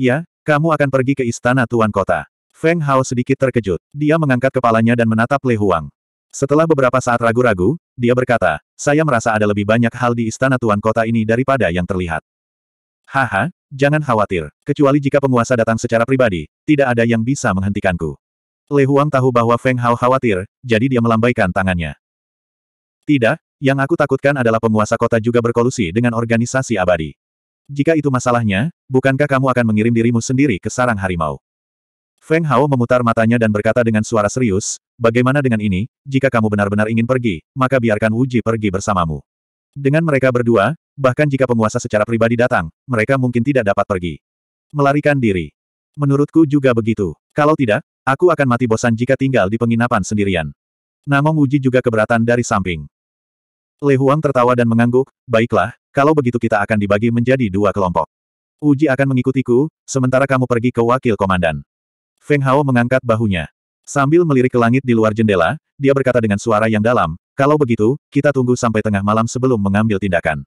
Ya, kamu akan pergi ke istana Tuan Kota. Feng Hao sedikit terkejut. Dia mengangkat kepalanya dan menatap Lei Huang. Setelah beberapa saat ragu-ragu, dia berkata, saya merasa ada lebih banyak hal di istana Tuan Kota ini daripada yang terlihat. Haha, jangan khawatir. Kecuali jika penguasa datang secara pribadi, tidak ada yang bisa menghentikanku. Lei Huang tahu bahwa Feng Hao khawatir, jadi dia melambaikan tangannya. Tidak, yang aku takutkan adalah penguasa kota juga berkolusi dengan organisasi abadi. Jika itu masalahnya, bukankah kamu akan mengirim dirimu sendiri ke sarang harimau? Feng Hao memutar matanya dan berkata dengan suara serius, bagaimana dengan ini, jika kamu benar-benar ingin pergi, maka biarkan Wuji pergi bersamamu. Dengan mereka berdua, bahkan jika penguasa secara pribadi datang, mereka mungkin tidak dapat pergi. Melarikan diri. Menurutku juga begitu. Kalau tidak, aku akan mati bosan jika tinggal di penginapan sendirian. Namong Wuji juga keberatan dari samping. Le Huang tertawa dan mengangguk, baiklah, kalau begitu kita akan dibagi menjadi dua kelompok. Uji akan mengikutiku, sementara kamu pergi ke wakil komandan. Feng Hao mengangkat bahunya. Sambil melirik ke langit di luar jendela, dia berkata dengan suara yang dalam, kalau begitu, kita tunggu sampai tengah malam sebelum mengambil tindakan.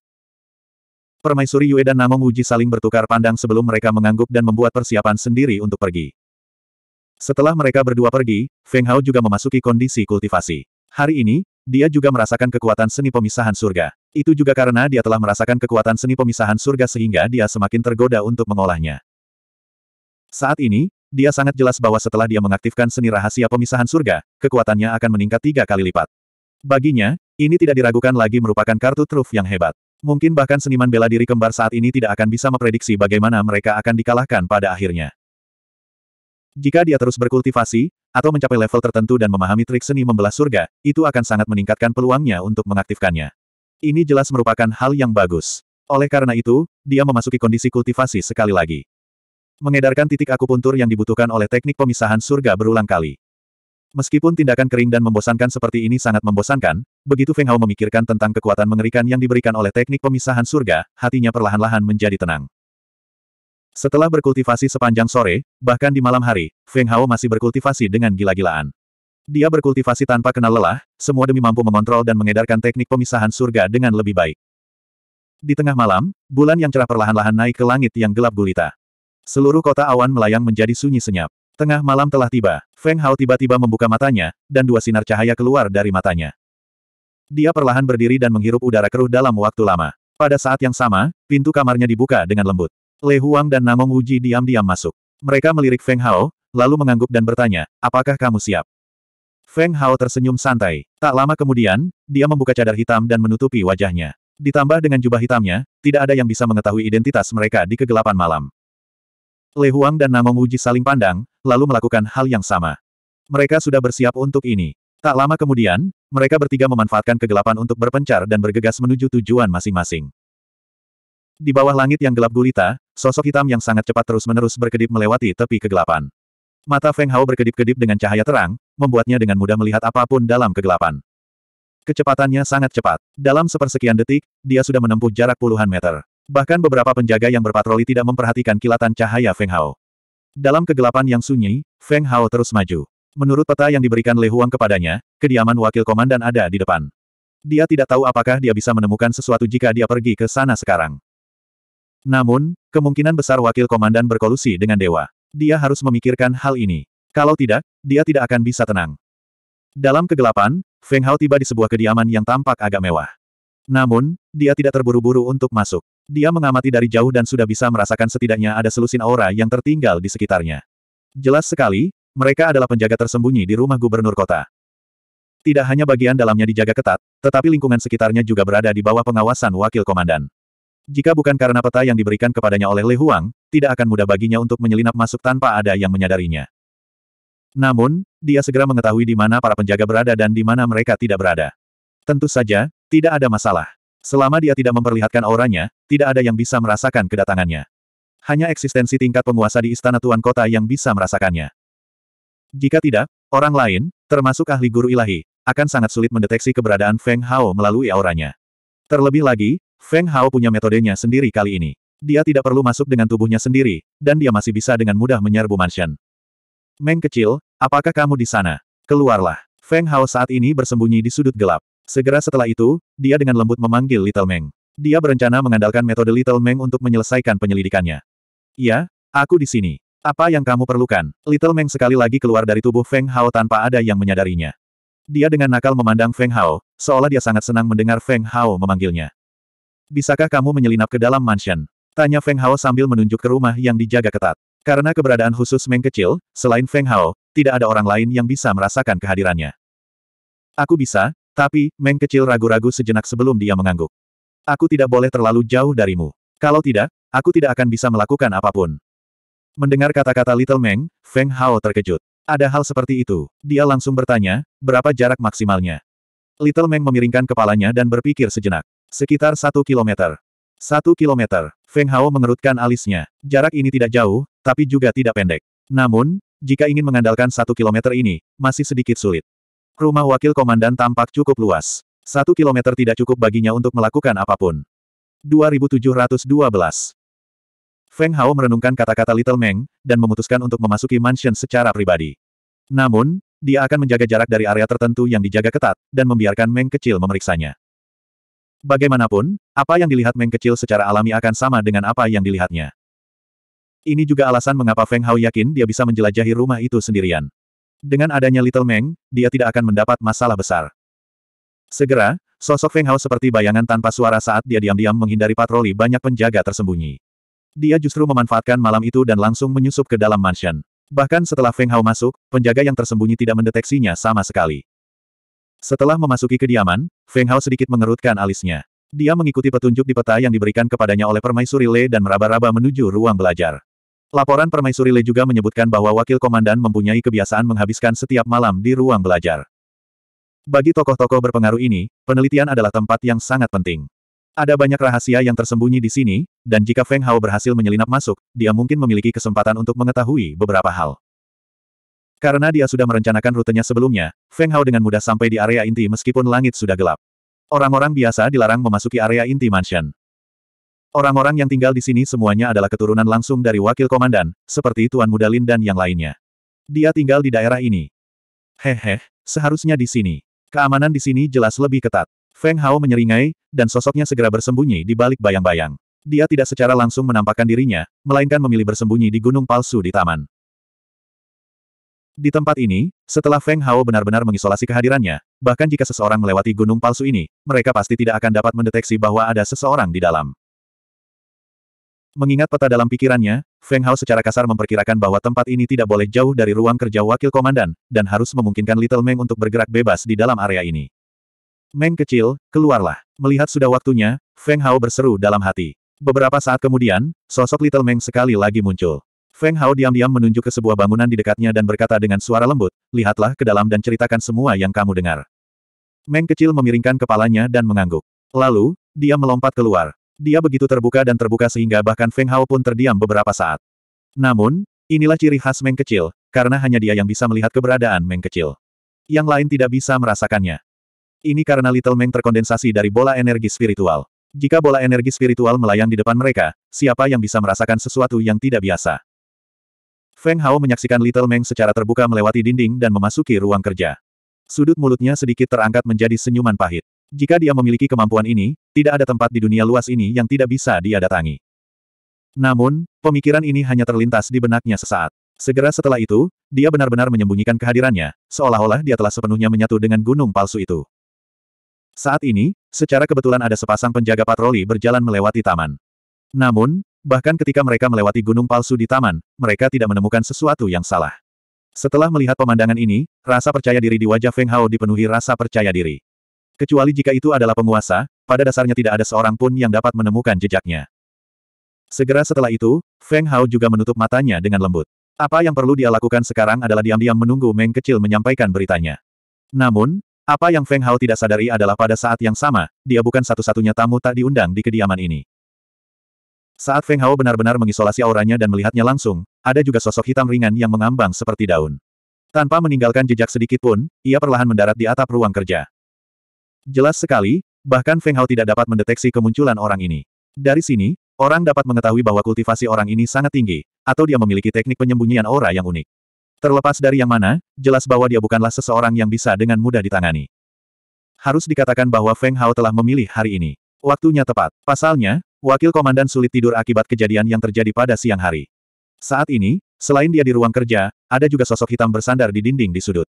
Permaisuri Yue dan Namong Uji saling bertukar pandang sebelum mereka mengangguk dan membuat persiapan sendiri untuk pergi. Setelah mereka berdua pergi, Feng Hao juga memasuki kondisi kultivasi. Hari ini, dia juga merasakan kekuatan seni pemisahan surga. Itu juga karena dia telah merasakan kekuatan seni pemisahan surga sehingga dia semakin tergoda untuk mengolahnya. Saat ini, dia sangat jelas bahwa setelah dia mengaktifkan seni rahasia pemisahan surga, kekuatannya akan meningkat tiga kali lipat. Baginya, ini tidak diragukan lagi merupakan kartu truf yang hebat. Mungkin bahkan seniman bela diri kembar saat ini tidak akan bisa memprediksi bagaimana mereka akan dikalahkan pada akhirnya. Jika dia terus berkultivasi, atau mencapai level tertentu dan memahami trik seni membelah surga, itu akan sangat meningkatkan peluangnya untuk mengaktifkannya. Ini jelas merupakan hal yang bagus. Oleh karena itu, dia memasuki kondisi kultivasi sekali lagi. Mengedarkan titik akupuntur yang dibutuhkan oleh teknik pemisahan surga berulang kali. Meskipun tindakan kering dan membosankan seperti ini sangat membosankan, begitu Feng Hao memikirkan tentang kekuatan mengerikan yang diberikan oleh teknik pemisahan surga, hatinya perlahan-lahan menjadi tenang. Setelah berkultivasi sepanjang sore, bahkan di malam hari, Feng Hao masih berkultivasi dengan gila-gilaan. Dia berkultivasi tanpa kenal lelah, semua demi mampu mengontrol dan mengedarkan teknik pemisahan surga dengan lebih baik. Di tengah malam, bulan yang cerah perlahan-lahan naik ke langit yang gelap gulita. Seluruh kota awan melayang menjadi sunyi senyap. Tengah malam telah tiba, Feng Hao tiba-tiba membuka matanya, dan dua sinar cahaya keluar dari matanya. Dia perlahan berdiri dan menghirup udara keruh dalam waktu lama. Pada saat yang sama, pintu kamarnya dibuka dengan lembut. Le Huang dan Namong Wuji diam-diam masuk. Mereka melirik Feng Hao, lalu mengangguk dan bertanya, apakah kamu siap? Feng Hao tersenyum santai. Tak lama kemudian, dia membuka cadar hitam dan menutupi wajahnya. Ditambah dengan jubah hitamnya, tidak ada yang bisa mengetahui identitas mereka di kegelapan malam. Le Huang dan Namong Uji saling pandang, lalu melakukan hal yang sama. Mereka sudah bersiap untuk ini. Tak lama kemudian, mereka bertiga memanfaatkan kegelapan untuk berpencar dan bergegas menuju tujuan masing-masing. Di bawah langit yang gelap gulita, sosok hitam yang sangat cepat terus-menerus berkedip melewati tepi kegelapan. Mata Feng Hao berkedip-kedip dengan cahaya terang, membuatnya dengan mudah melihat apapun dalam kegelapan. Kecepatannya sangat cepat. Dalam sepersekian detik, dia sudah menempuh jarak puluhan meter. Bahkan beberapa penjaga yang berpatroli tidak memperhatikan kilatan cahaya Feng Hao. Dalam kegelapan yang sunyi, Feng Hao terus maju. Menurut peta yang diberikan Le Huang kepadanya, kediaman wakil komandan ada di depan. Dia tidak tahu apakah dia bisa menemukan sesuatu jika dia pergi ke sana sekarang. Namun, kemungkinan besar wakil komandan berkolusi dengan dewa. Dia harus memikirkan hal ini. Kalau tidak, dia tidak akan bisa tenang. Dalam kegelapan, Feng Hao tiba di sebuah kediaman yang tampak agak mewah. Namun, dia tidak terburu-buru untuk masuk. Dia mengamati dari jauh dan sudah bisa merasakan setidaknya ada selusin aura yang tertinggal di sekitarnya. Jelas sekali, mereka adalah penjaga tersembunyi di rumah gubernur kota. Tidak hanya bagian dalamnya dijaga ketat, tetapi lingkungan sekitarnya juga berada di bawah pengawasan wakil komandan. Jika bukan karena peta yang diberikan kepadanya oleh Le Huang, tidak akan mudah baginya untuk menyelinap masuk tanpa ada yang menyadarinya. Namun, dia segera mengetahui di mana para penjaga berada dan di mana mereka tidak berada. Tentu saja, tidak ada masalah. Selama dia tidak memperlihatkan auranya, tidak ada yang bisa merasakan kedatangannya. Hanya eksistensi tingkat penguasa di Istana Tuan Kota yang bisa merasakannya. Jika tidak, orang lain, termasuk ahli guru ilahi, akan sangat sulit mendeteksi keberadaan Feng Hao melalui auranya. Terlebih lagi, Feng Hao punya metodenya sendiri kali ini. Dia tidak perlu masuk dengan tubuhnya sendiri, dan dia masih bisa dengan mudah menyerbu mansion. Meng kecil, apakah kamu di sana? Keluarlah. Feng Hao saat ini bersembunyi di sudut gelap. Segera setelah itu, dia dengan lembut memanggil Little Meng. Dia berencana mengandalkan metode Little Meng untuk menyelesaikan penyelidikannya. Ya, aku di sini. Apa yang kamu perlukan? Little Meng sekali lagi keluar dari tubuh Feng Hao tanpa ada yang menyadarinya. Dia dengan nakal memandang Feng Hao, seolah dia sangat senang mendengar Feng Hao memanggilnya. Bisakah kamu menyelinap ke dalam mansion? Tanya Feng Hao sambil menunjuk ke rumah yang dijaga ketat. Karena keberadaan khusus Meng kecil, selain Feng Hao, tidak ada orang lain yang bisa merasakan kehadirannya. Aku bisa, tapi, Meng kecil ragu-ragu sejenak sebelum dia mengangguk. Aku tidak boleh terlalu jauh darimu. Kalau tidak, aku tidak akan bisa melakukan apapun. Mendengar kata-kata Little Meng, Feng Hao terkejut. Ada hal seperti itu. Dia langsung bertanya, berapa jarak maksimalnya? Little Meng memiringkan kepalanya dan berpikir sejenak. Sekitar satu kilometer. Satu kilometer. Feng Hao mengerutkan alisnya. Jarak ini tidak jauh, tapi juga tidak pendek. Namun, jika ingin mengandalkan satu kilometer ini, masih sedikit sulit. Rumah wakil komandan tampak cukup luas. Satu kilometer tidak cukup baginya untuk melakukan apapun. 2712 Feng Hao merenungkan kata-kata Little Meng, dan memutuskan untuk memasuki mansion secara pribadi. Namun, dia akan menjaga jarak dari area tertentu yang dijaga ketat, dan membiarkan Meng kecil memeriksanya. Bagaimanapun, apa yang dilihat Meng kecil secara alami akan sama dengan apa yang dilihatnya. Ini juga alasan mengapa Feng Hao yakin dia bisa menjelajahi rumah itu sendirian. Dengan adanya Little Meng, dia tidak akan mendapat masalah besar. Segera, sosok Feng Hao seperti bayangan tanpa suara saat dia diam-diam menghindari patroli banyak penjaga tersembunyi. Dia justru memanfaatkan malam itu dan langsung menyusup ke dalam mansion. Bahkan setelah Feng Hao masuk, penjaga yang tersembunyi tidak mendeteksinya sama sekali. Setelah memasuki kediaman, Feng Hao sedikit mengerutkan alisnya. Dia mengikuti petunjuk di peta yang diberikan kepadanya oleh Permaisuri Le dan meraba-raba menuju ruang belajar. Laporan Permaisuri Le juga menyebutkan bahwa wakil komandan mempunyai kebiasaan menghabiskan setiap malam di ruang belajar. Bagi tokoh-tokoh berpengaruh ini, penelitian adalah tempat yang sangat penting. Ada banyak rahasia yang tersembunyi di sini, dan jika Feng Hao berhasil menyelinap masuk, dia mungkin memiliki kesempatan untuk mengetahui beberapa hal. Karena dia sudah merencanakan rutenya sebelumnya, Feng Hao dengan mudah sampai di area inti meskipun langit sudah gelap. Orang-orang biasa dilarang memasuki area inti mansion. Orang-orang yang tinggal di sini semuanya adalah keturunan langsung dari wakil komandan, seperti Tuan Muda Lin dan yang lainnya. Dia tinggal di daerah ini. Hehe, seharusnya di sini. Keamanan di sini jelas lebih ketat. Feng Hao menyeringai, dan sosoknya segera bersembunyi di balik bayang-bayang. Dia tidak secara langsung menampakkan dirinya, melainkan memilih bersembunyi di gunung palsu di taman. Di tempat ini, setelah Feng Hao benar-benar mengisolasi kehadirannya, bahkan jika seseorang melewati gunung palsu ini, mereka pasti tidak akan dapat mendeteksi bahwa ada seseorang di dalam. Mengingat peta dalam pikirannya, Feng Hao secara kasar memperkirakan bahwa tempat ini tidak boleh jauh dari ruang kerja wakil komandan, dan harus memungkinkan Little Meng untuk bergerak bebas di dalam area ini. Meng kecil, keluarlah. Melihat sudah waktunya, Feng Hao berseru dalam hati. Beberapa saat kemudian, sosok Little Meng sekali lagi muncul. Feng Hao diam-diam menunjuk ke sebuah bangunan di dekatnya dan berkata dengan suara lembut, lihatlah ke dalam dan ceritakan semua yang kamu dengar. Meng kecil memiringkan kepalanya dan mengangguk. Lalu, dia melompat keluar. Dia begitu terbuka dan terbuka sehingga bahkan Feng Hao pun terdiam beberapa saat. Namun, inilah ciri khas Meng kecil, karena hanya dia yang bisa melihat keberadaan Meng kecil. Yang lain tidak bisa merasakannya. Ini karena Little Meng terkondensasi dari bola energi spiritual. Jika bola energi spiritual melayang di depan mereka, siapa yang bisa merasakan sesuatu yang tidak biasa? Feng Hao menyaksikan Little Meng secara terbuka melewati dinding dan memasuki ruang kerja. Sudut mulutnya sedikit terangkat menjadi senyuman pahit. Jika dia memiliki kemampuan ini, tidak ada tempat di dunia luas ini yang tidak bisa dia datangi. Namun, pemikiran ini hanya terlintas di benaknya sesaat. Segera setelah itu, dia benar-benar menyembunyikan kehadirannya, seolah-olah dia telah sepenuhnya menyatu dengan gunung palsu itu. Saat ini, secara kebetulan ada sepasang penjaga patroli berjalan melewati taman. Namun, Bahkan ketika mereka melewati gunung palsu di taman, mereka tidak menemukan sesuatu yang salah. Setelah melihat pemandangan ini, rasa percaya diri di wajah Feng Hao dipenuhi rasa percaya diri. Kecuali jika itu adalah penguasa, pada dasarnya tidak ada seorang pun yang dapat menemukan jejaknya. Segera setelah itu, Feng Hao juga menutup matanya dengan lembut. Apa yang perlu dia lakukan sekarang adalah diam-diam menunggu Meng kecil menyampaikan beritanya. Namun, apa yang Feng Hao tidak sadari adalah pada saat yang sama, dia bukan satu-satunya tamu tak diundang di kediaman ini. Saat Feng Hao benar-benar mengisolasi auranya dan melihatnya langsung, ada juga sosok hitam ringan yang mengambang seperti daun. Tanpa meninggalkan jejak sedikit pun, ia perlahan mendarat di atap ruang kerja. Jelas sekali, bahkan Feng Hao tidak dapat mendeteksi kemunculan orang ini. Dari sini, orang dapat mengetahui bahwa kultivasi orang ini sangat tinggi, atau dia memiliki teknik penyembunyian aura yang unik. Terlepas dari yang mana, jelas bahwa dia bukanlah seseorang yang bisa dengan mudah ditangani. Harus dikatakan bahwa Feng Hao telah memilih hari ini. Waktunya tepat. Pasalnya, Wakil Komandan sulit tidur akibat kejadian yang terjadi pada siang hari. Saat ini, selain dia di ruang kerja, ada juga sosok hitam bersandar di dinding di sudut.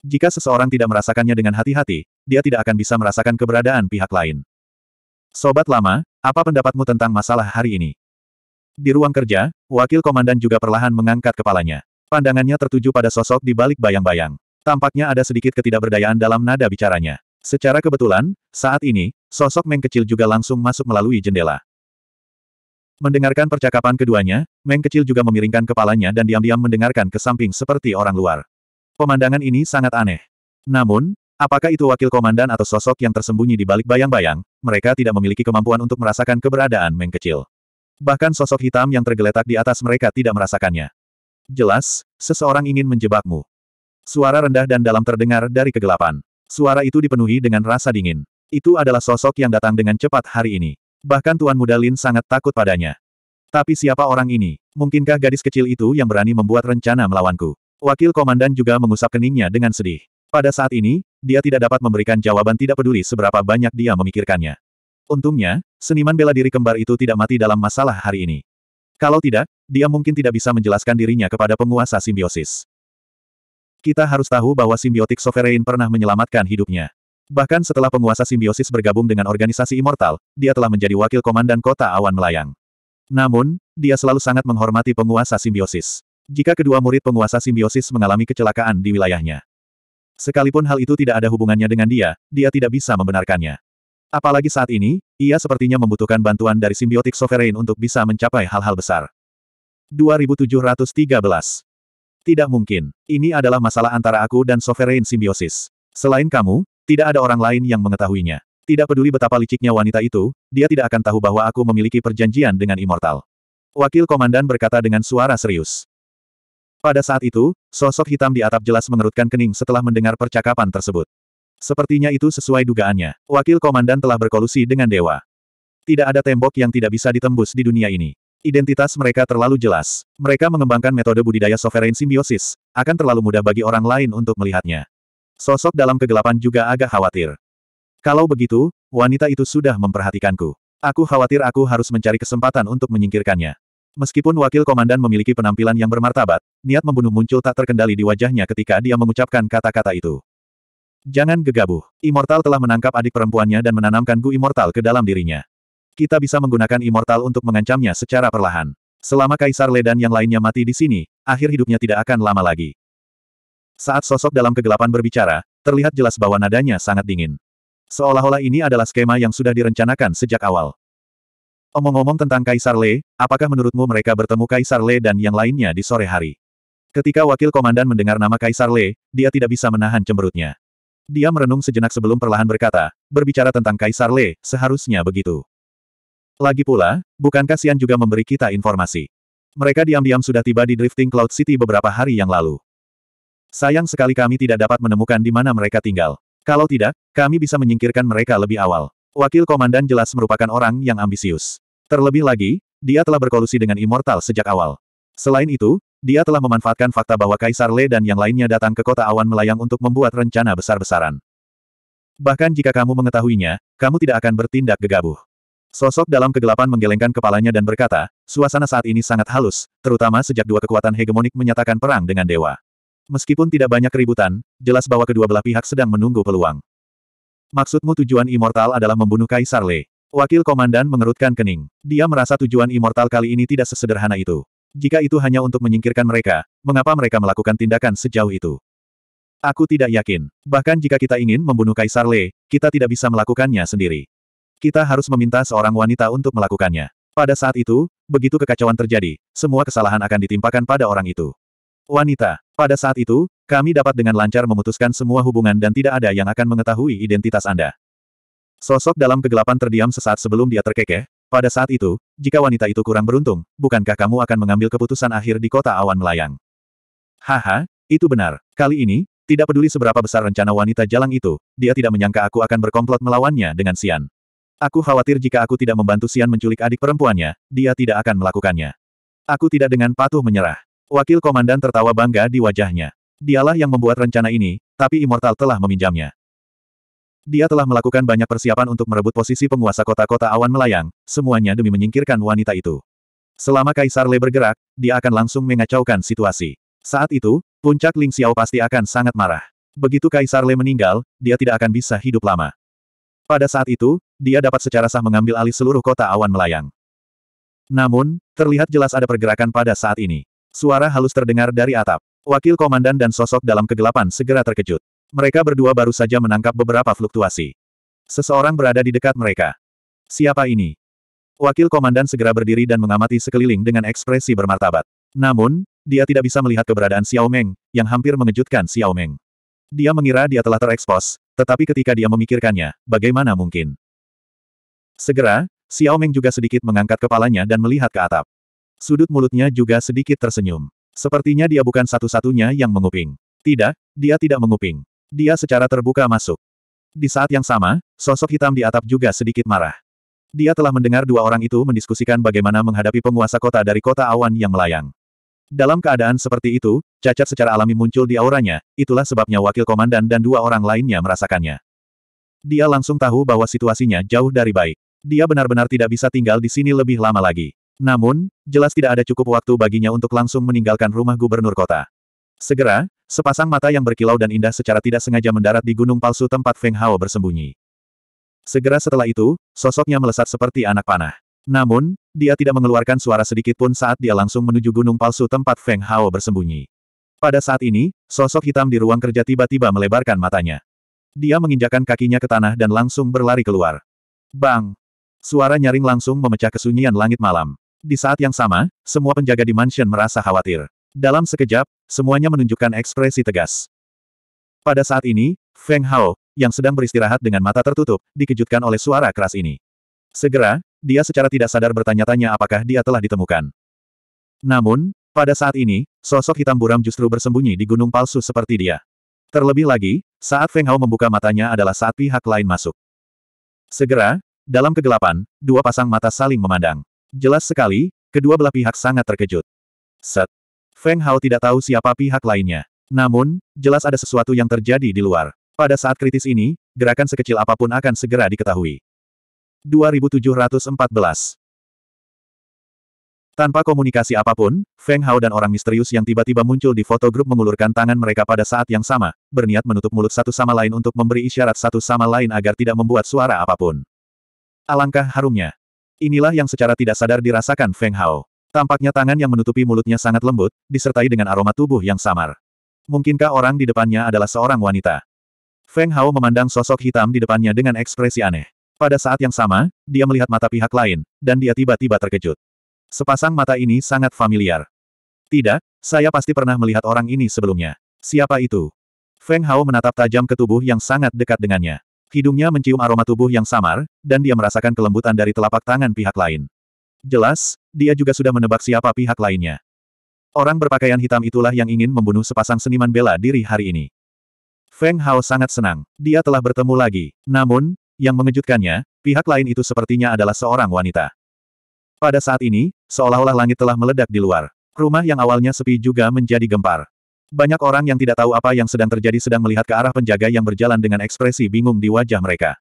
Jika seseorang tidak merasakannya dengan hati-hati, dia tidak akan bisa merasakan keberadaan pihak lain. Sobat lama, apa pendapatmu tentang masalah hari ini? Di ruang kerja, wakil komandan juga perlahan mengangkat kepalanya. Pandangannya tertuju pada sosok di balik bayang-bayang. Tampaknya ada sedikit ketidakberdayaan dalam nada bicaranya. Secara kebetulan, saat ini, sosok Meng kecil juga langsung masuk melalui jendela. Mendengarkan percakapan keduanya, Meng kecil juga memiringkan kepalanya dan diam-diam mendengarkan ke samping seperti orang luar. Pemandangan ini sangat aneh. Namun, apakah itu wakil komandan atau sosok yang tersembunyi di balik bayang-bayang, mereka tidak memiliki kemampuan untuk merasakan keberadaan Meng kecil. Bahkan sosok hitam yang tergeletak di atas mereka tidak merasakannya. Jelas, seseorang ingin menjebakmu. Suara rendah dan dalam terdengar dari kegelapan. Suara itu dipenuhi dengan rasa dingin. Itu adalah sosok yang datang dengan cepat hari ini. Bahkan Tuan Muda Lin sangat takut padanya. Tapi siapa orang ini? Mungkinkah gadis kecil itu yang berani membuat rencana melawanku? Wakil komandan juga mengusap keningnya dengan sedih. Pada saat ini, dia tidak dapat memberikan jawaban tidak peduli seberapa banyak dia memikirkannya. Untungnya, seniman bela diri kembar itu tidak mati dalam masalah hari ini. Kalau tidak, dia mungkin tidak bisa menjelaskan dirinya kepada penguasa simbiosis. Kita harus tahu bahwa simbiotik sovereign pernah menyelamatkan hidupnya. Bahkan setelah penguasa simbiosis bergabung dengan organisasi immortal, dia telah menjadi wakil komandan kota awan melayang. Namun, dia selalu sangat menghormati penguasa simbiosis. Jika kedua murid penguasa simbiosis mengalami kecelakaan di wilayahnya. Sekalipun hal itu tidak ada hubungannya dengan dia, dia tidak bisa membenarkannya. Apalagi saat ini, ia sepertinya membutuhkan bantuan dari simbiotik sovereign untuk bisa mencapai hal-hal besar. 2713 Tidak mungkin. Ini adalah masalah antara aku dan sovereign simbiosis. Selain kamu, tidak ada orang lain yang mengetahuinya. Tidak peduli betapa liciknya wanita itu, dia tidak akan tahu bahwa aku memiliki perjanjian dengan Immortal. Wakil Komandan berkata dengan suara serius. Pada saat itu, sosok hitam di atap jelas mengerutkan kening setelah mendengar percakapan tersebut. Sepertinya itu sesuai dugaannya. Wakil Komandan telah berkolusi dengan Dewa. Tidak ada tembok yang tidak bisa ditembus di dunia ini. Identitas mereka terlalu jelas. Mereka mengembangkan metode budidaya sovereign simbiosis, akan terlalu mudah bagi orang lain untuk melihatnya. Sosok dalam kegelapan juga agak khawatir. Kalau begitu, wanita itu sudah memperhatikanku. Aku khawatir aku harus mencari kesempatan untuk menyingkirkannya. Meskipun wakil komandan memiliki penampilan yang bermartabat, niat membunuh muncul tak terkendali di wajahnya ketika dia mengucapkan kata-kata itu. Jangan gegabah. Immortal telah menangkap adik perempuannya dan menanamkan Gu Immortal ke dalam dirinya. Kita bisa menggunakan Immortal untuk mengancamnya secara perlahan. Selama Kaisar Ledan yang lainnya mati di sini, akhir hidupnya tidak akan lama lagi. Saat sosok dalam kegelapan berbicara, terlihat jelas bahwa nadanya sangat dingin. Seolah-olah ini adalah skema yang sudah direncanakan sejak awal. Omong-omong tentang Kaisar Le, apakah menurutmu mereka bertemu Kaisar Le dan yang lainnya di sore hari? Ketika wakil komandan mendengar nama Kaisar Le, dia tidak bisa menahan cemberutnya. Dia merenung sejenak sebelum perlahan berkata, berbicara tentang Kaisar Le, seharusnya begitu. Lagi pula, bukankah Sian juga memberi kita informasi? Mereka diam-diam sudah tiba di Drifting Cloud City beberapa hari yang lalu. Sayang sekali kami tidak dapat menemukan di mana mereka tinggal. Kalau tidak, kami bisa menyingkirkan mereka lebih awal. Wakil Komandan jelas merupakan orang yang ambisius. Terlebih lagi, dia telah berkolusi dengan Immortal sejak awal. Selain itu, dia telah memanfaatkan fakta bahwa Kaisar Le dan yang lainnya datang ke kota awan melayang untuk membuat rencana besar-besaran. Bahkan jika kamu mengetahuinya, kamu tidak akan bertindak gegabah. Sosok dalam kegelapan menggelengkan kepalanya dan berkata, suasana saat ini sangat halus, terutama sejak dua kekuatan hegemonik menyatakan perang dengan dewa. Meskipun tidak banyak keributan, jelas bahwa kedua belah pihak sedang menunggu peluang. Maksudmu tujuan immortal adalah membunuh Kaisar Le. Wakil komandan mengerutkan kening. Dia merasa tujuan immortal kali ini tidak sesederhana itu. Jika itu hanya untuk menyingkirkan mereka, mengapa mereka melakukan tindakan sejauh itu? Aku tidak yakin. Bahkan jika kita ingin membunuh Kaisar Le, kita tidak bisa melakukannya sendiri. Kita harus meminta seorang wanita untuk melakukannya. Pada saat itu, begitu kekacauan terjadi, semua kesalahan akan ditimpakan pada orang itu. Wanita, pada saat itu, kami dapat dengan lancar memutuskan semua hubungan dan tidak ada yang akan mengetahui identitas Anda. Sosok dalam kegelapan terdiam sesaat sebelum dia terkekeh, pada saat itu, jika wanita itu kurang beruntung, bukankah kamu akan mengambil keputusan akhir di kota awan melayang? Haha, itu benar. Kali ini, tidak peduli seberapa besar rencana wanita jalang itu, dia tidak menyangka aku akan berkomplot melawannya dengan Sian. Aku khawatir jika aku tidak membantu Sian menculik adik perempuannya, dia tidak akan melakukannya. Aku tidak dengan patuh menyerah. Wakil komandan tertawa bangga di wajahnya. Dialah yang membuat rencana ini, tapi Immortal telah meminjamnya. Dia telah melakukan banyak persiapan untuk merebut posisi penguasa kota-kota awan melayang, semuanya demi menyingkirkan wanita itu. Selama Kaisar Le bergerak, dia akan langsung mengacaukan situasi. Saat itu, puncak Ling Xiao pasti akan sangat marah. Begitu Kaisar Le meninggal, dia tidak akan bisa hidup lama. Pada saat itu, dia dapat secara sah mengambil alih seluruh kota awan melayang. Namun, terlihat jelas ada pergerakan pada saat ini. Suara halus terdengar dari atap. Wakil komandan dan sosok dalam kegelapan segera terkejut. Mereka berdua baru saja menangkap beberapa fluktuasi. Seseorang berada di dekat mereka. Siapa ini? Wakil komandan segera berdiri dan mengamati sekeliling dengan ekspresi bermartabat. Namun, dia tidak bisa melihat keberadaan Xiao Meng, yang hampir mengejutkan Xiao Meng. Dia mengira dia telah terekspos, tetapi ketika dia memikirkannya, bagaimana mungkin? Segera, Xiao Meng juga sedikit mengangkat kepalanya dan melihat ke atap. Sudut mulutnya juga sedikit tersenyum. Sepertinya dia bukan satu-satunya yang menguping. Tidak, dia tidak menguping. Dia secara terbuka masuk. Di saat yang sama, sosok hitam di atap juga sedikit marah. Dia telah mendengar dua orang itu mendiskusikan bagaimana menghadapi penguasa kota dari kota awan yang melayang. Dalam keadaan seperti itu, cacat secara alami muncul di auranya, itulah sebabnya wakil komandan dan dua orang lainnya merasakannya. Dia langsung tahu bahwa situasinya jauh dari baik. Dia benar-benar tidak bisa tinggal di sini lebih lama lagi. Namun, jelas tidak ada cukup waktu baginya untuk langsung meninggalkan rumah gubernur kota. Segera, sepasang mata yang berkilau dan indah secara tidak sengaja mendarat di gunung palsu tempat Feng Hao bersembunyi. Segera setelah itu, sosoknya melesat seperti anak panah. Namun, dia tidak mengeluarkan suara sedikit pun saat dia langsung menuju gunung palsu tempat Feng Hao bersembunyi. Pada saat ini, sosok hitam di ruang kerja tiba-tiba melebarkan matanya. Dia menginjakan kakinya ke tanah dan langsung berlari keluar. Bang! Suara nyaring langsung memecah kesunyian langit malam. Di saat yang sama, semua penjaga di mansion merasa khawatir. Dalam sekejap, semuanya menunjukkan ekspresi tegas. Pada saat ini, Feng Hao, yang sedang beristirahat dengan mata tertutup, dikejutkan oleh suara keras ini. Segera, dia secara tidak sadar bertanya-tanya apakah dia telah ditemukan. Namun, pada saat ini, sosok hitam buram justru bersembunyi di gunung palsu seperti dia. Terlebih lagi, saat Feng Hao membuka matanya adalah saat pihak lain masuk. Segera, dalam kegelapan, dua pasang mata saling memandang. Jelas sekali, kedua belah pihak sangat terkejut. Set. Feng Hao tidak tahu siapa pihak lainnya. Namun, jelas ada sesuatu yang terjadi di luar. Pada saat kritis ini, gerakan sekecil apapun akan segera diketahui. 2714 Tanpa komunikasi apapun, Feng Hao dan orang misterius yang tiba-tiba muncul di foto grup mengulurkan tangan mereka pada saat yang sama, berniat menutup mulut satu sama lain untuk memberi isyarat satu sama lain agar tidak membuat suara apapun. Alangkah harumnya, Inilah yang secara tidak sadar dirasakan Feng Hao. Tampaknya tangan yang menutupi mulutnya sangat lembut, disertai dengan aroma tubuh yang samar. Mungkinkah orang di depannya adalah seorang wanita? Feng Hao memandang sosok hitam di depannya dengan ekspresi aneh. Pada saat yang sama, dia melihat mata pihak lain, dan dia tiba-tiba terkejut. Sepasang mata ini sangat familiar. Tidak, saya pasti pernah melihat orang ini sebelumnya. Siapa itu? Feng Hao menatap tajam ke tubuh yang sangat dekat dengannya. Hidungnya mencium aroma tubuh yang samar, dan dia merasakan kelembutan dari telapak tangan pihak lain. Jelas, dia juga sudah menebak siapa pihak lainnya. Orang berpakaian hitam itulah yang ingin membunuh sepasang seniman bela diri hari ini. Feng Hao sangat senang. Dia telah bertemu lagi. Namun, yang mengejutkannya, pihak lain itu sepertinya adalah seorang wanita. Pada saat ini, seolah-olah langit telah meledak di luar. Rumah yang awalnya sepi juga menjadi gempar. Banyak orang yang tidak tahu apa yang sedang terjadi sedang melihat ke arah penjaga yang berjalan dengan ekspresi bingung di wajah mereka.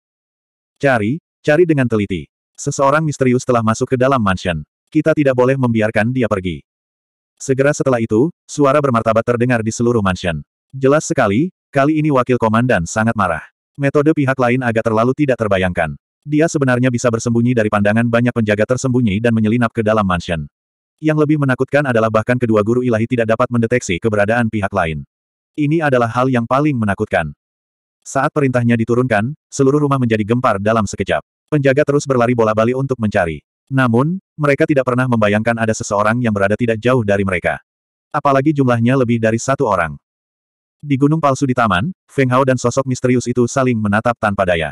Cari, cari dengan teliti. Seseorang misterius telah masuk ke dalam mansion. Kita tidak boleh membiarkan dia pergi. Segera setelah itu, suara bermartabat terdengar di seluruh mansion. Jelas sekali, kali ini wakil komandan sangat marah. Metode pihak lain agak terlalu tidak terbayangkan. Dia sebenarnya bisa bersembunyi dari pandangan banyak penjaga tersembunyi dan menyelinap ke dalam mansion. Yang lebih menakutkan adalah bahkan kedua guru ilahi tidak dapat mendeteksi keberadaan pihak lain. Ini adalah hal yang paling menakutkan. Saat perintahnya diturunkan, seluruh rumah menjadi gempar dalam sekejap. Penjaga terus berlari bola-bali untuk mencari. Namun, mereka tidak pernah membayangkan ada seseorang yang berada tidak jauh dari mereka. Apalagi jumlahnya lebih dari satu orang. Di gunung palsu di taman, Feng Hao dan sosok misterius itu saling menatap tanpa daya.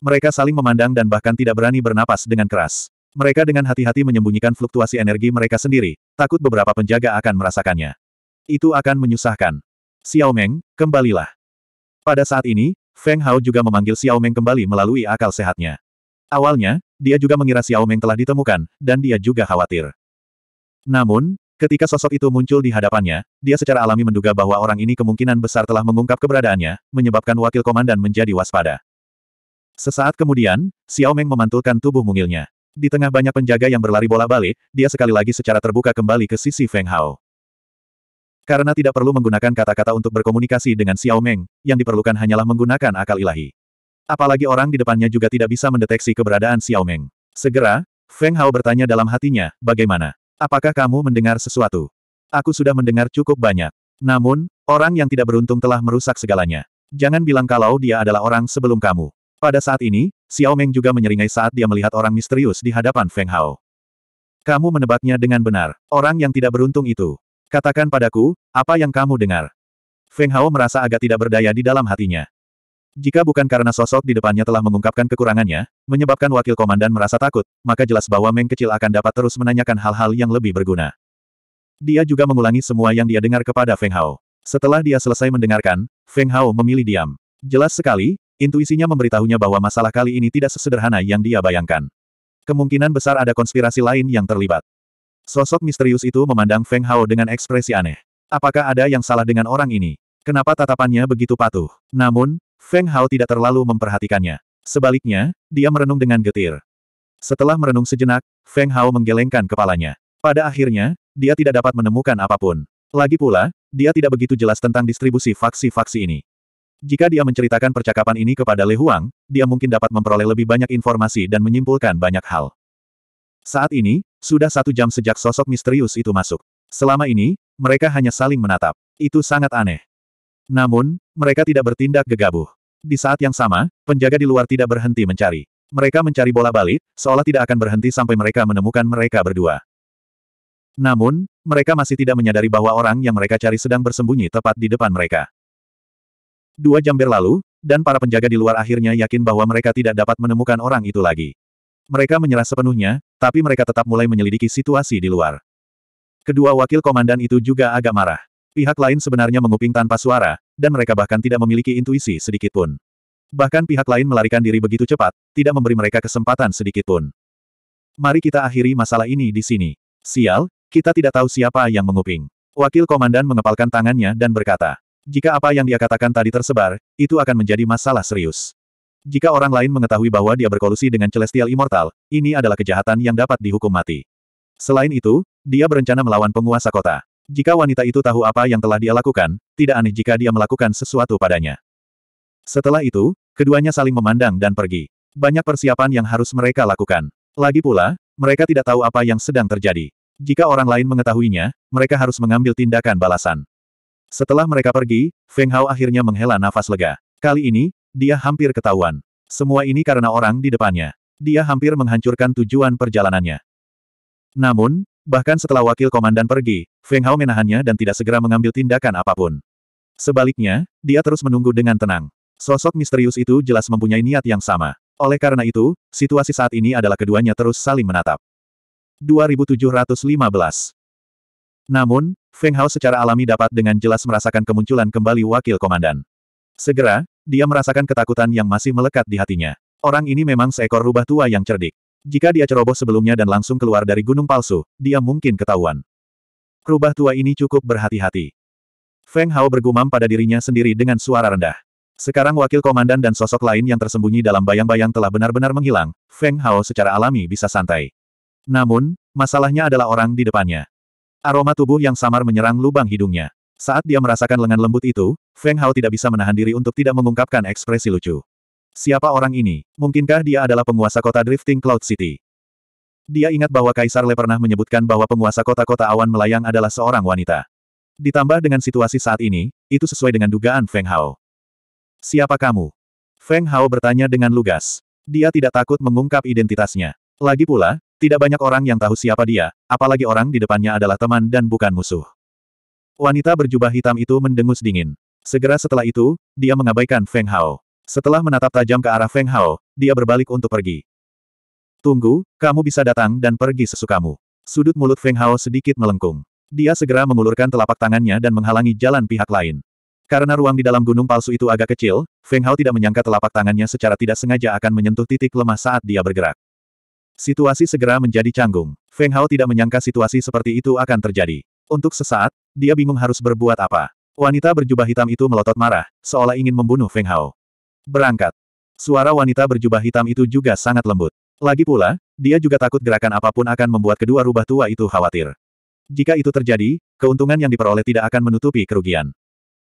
Mereka saling memandang dan bahkan tidak berani bernapas dengan keras. Mereka dengan hati-hati menyembunyikan fluktuasi energi mereka sendiri, takut beberapa penjaga akan merasakannya. Itu akan menyusahkan. Xiao Meng, kembalilah. Pada saat ini, Feng Hao juga memanggil Xiao Meng kembali melalui akal sehatnya. Awalnya, dia juga mengira Xiao Meng telah ditemukan, dan dia juga khawatir. Namun, ketika sosok itu muncul di hadapannya, dia secara alami menduga bahwa orang ini kemungkinan besar telah mengungkap keberadaannya, menyebabkan wakil komandan menjadi waspada. Sesaat kemudian, Xiao Meng memantulkan tubuh mungilnya. Di tengah banyak penjaga yang berlari bola balik, dia sekali lagi secara terbuka kembali ke sisi Feng Hao. Karena tidak perlu menggunakan kata-kata untuk berkomunikasi dengan Xiao Meng, yang diperlukan hanyalah menggunakan akal ilahi. Apalagi orang di depannya juga tidak bisa mendeteksi keberadaan Xiao Meng. Segera, Feng Hao bertanya dalam hatinya, bagaimana? Apakah kamu mendengar sesuatu? Aku sudah mendengar cukup banyak. Namun, orang yang tidak beruntung telah merusak segalanya. Jangan bilang kalau dia adalah orang sebelum kamu. Pada saat ini, Xiao Meng juga menyeringai saat dia melihat orang misterius di hadapan Feng Hao. Kamu menebaknya dengan benar. Orang yang tidak beruntung itu. Katakan padaku, apa yang kamu dengar? Feng Hao merasa agak tidak berdaya di dalam hatinya. Jika bukan karena sosok di depannya telah mengungkapkan kekurangannya, menyebabkan wakil komandan merasa takut, maka jelas bahwa Meng kecil akan dapat terus menanyakan hal-hal yang lebih berguna. Dia juga mengulangi semua yang dia dengar kepada Feng Hao. Setelah dia selesai mendengarkan, Feng Hao memilih diam. Jelas sekali, Intuisinya memberitahunya bahwa masalah kali ini tidak sesederhana yang dia bayangkan. Kemungkinan besar ada konspirasi lain yang terlibat. Sosok misterius itu memandang Feng Hao dengan ekspresi aneh. Apakah ada yang salah dengan orang ini? Kenapa tatapannya begitu patuh? Namun, Feng Hao tidak terlalu memperhatikannya. Sebaliknya, dia merenung dengan getir. Setelah merenung sejenak, Feng Hao menggelengkan kepalanya. Pada akhirnya, dia tidak dapat menemukan apapun. Lagi pula, dia tidak begitu jelas tentang distribusi faksi-faksi ini. Jika dia menceritakan percakapan ini kepada Le Huang, dia mungkin dapat memperoleh lebih banyak informasi dan menyimpulkan banyak hal. Saat ini, sudah satu jam sejak sosok misterius itu masuk. Selama ini, mereka hanya saling menatap. Itu sangat aneh. Namun, mereka tidak bertindak gegabah. Di saat yang sama, penjaga di luar tidak berhenti mencari. Mereka mencari bola balik, seolah tidak akan berhenti sampai mereka menemukan mereka berdua. Namun, mereka masih tidak menyadari bahwa orang yang mereka cari sedang bersembunyi tepat di depan mereka. Dua jam berlalu, dan para penjaga di luar akhirnya yakin bahwa mereka tidak dapat menemukan orang itu lagi. Mereka menyerah sepenuhnya, tapi mereka tetap mulai menyelidiki situasi di luar. Kedua wakil komandan itu juga agak marah. Pihak lain sebenarnya menguping tanpa suara, dan mereka bahkan tidak memiliki intuisi sedikit pun. Bahkan pihak lain melarikan diri begitu cepat, tidak memberi mereka kesempatan sedikit pun. Mari kita akhiri masalah ini di sini. Sial, kita tidak tahu siapa yang menguping. Wakil komandan mengepalkan tangannya dan berkata, jika apa yang dia katakan tadi tersebar, itu akan menjadi masalah serius. Jika orang lain mengetahui bahwa dia berkolusi dengan Celestial Immortal, ini adalah kejahatan yang dapat dihukum mati. Selain itu, dia berencana melawan penguasa kota. Jika wanita itu tahu apa yang telah dia lakukan, tidak aneh jika dia melakukan sesuatu padanya. Setelah itu, keduanya saling memandang dan pergi. Banyak persiapan yang harus mereka lakukan. Lagi pula, mereka tidak tahu apa yang sedang terjadi. Jika orang lain mengetahuinya, mereka harus mengambil tindakan balasan. Setelah mereka pergi, Feng Hao akhirnya menghela nafas lega. Kali ini, dia hampir ketahuan. Semua ini karena orang di depannya. Dia hampir menghancurkan tujuan perjalanannya. Namun, bahkan setelah wakil komandan pergi, Feng Hao menahannya dan tidak segera mengambil tindakan apapun. Sebaliknya, dia terus menunggu dengan tenang. Sosok misterius itu jelas mempunyai niat yang sama. Oleh karena itu, situasi saat ini adalah keduanya terus saling menatap. 2715 Namun, Feng Hao secara alami dapat dengan jelas merasakan kemunculan kembali wakil komandan. Segera, dia merasakan ketakutan yang masih melekat di hatinya. Orang ini memang seekor rubah tua yang cerdik. Jika dia ceroboh sebelumnya dan langsung keluar dari gunung palsu, dia mungkin ketahuan. Rubah tua ini cukup berhati-hati. Feng Hao bergumam pada dirinya sendiri dengan suara rendah. Sekarang wakil komandan dan sosok lain yang tersembunyi dalam bayang-bayang telah benar-benar menghilang, Feng Hao secara alami bisa santai. Namun, masalahnya adalah orang di depannya. Aroma tubuh yang samar menyerang lubang hidungnya. Saat dia merasakan lengan lembut itu, Feng Hao tidak bisa menahan diri untuk tidak mengungkapkan ekspresi lucu. Siapa orang ini? Mungkinkah dia adalah penguasa kota Drifting Cloud City? Dia ingat bahwa Kaisar Le pernah menyebutkan bahwa penguasa kota-kota awan melayang adalah seorang wanita. Ditambah dengan situasi saat ini, itu sesuai dengan dugaan Feng Hao. Siapa kamu? Feng Hao bertanya dengan lugas. Dia tidak takut mengungkap identitasnya. Lagi pula, tidak banyak orang yang tahu siapa dia, apalagi orang di depannya adalah teman dan bukan musuh. Wanita berjubah hitam itu mendengus dingin. Segera setelah itu, dia mengabaikan Feng Hao. Setelah menatap tajam ke arah Feng Hao, dia berbalik untuk pergi. Tunggu, kamu bisa datang dan pergi sesukamu. Sudut mulut Feng Hao sedikit melengkung. Dia segera mengulurkan telapak tangannya dan menghalangi jalan pihak lain. Karena ruang di dalam gunung palsu itu agak kecil, Feng Hao tidak menyangka telapak tangannya secara tidak sengaja akan menyentuh titik lemah saat dia bergerak. Situasi segera menjadi canggung. Feng Hao tidak menyangka situasi seperti itu akan terjadi. Untuk sesaat, dia bingung harus berbuat apa. Wanita berjubah hitam itu melotot marah, seolah ingin membunuh Feng Hao. Berangkat. Suara wanita berjubah hitam itu juga sangat lembut. Lagi pula, dia juga takut gerakan apapun akan membuat kedua rubah tua itu khawatir. Jika itu terjadi, keuntungan yang diperoleh tidak akan menutupi kerugian.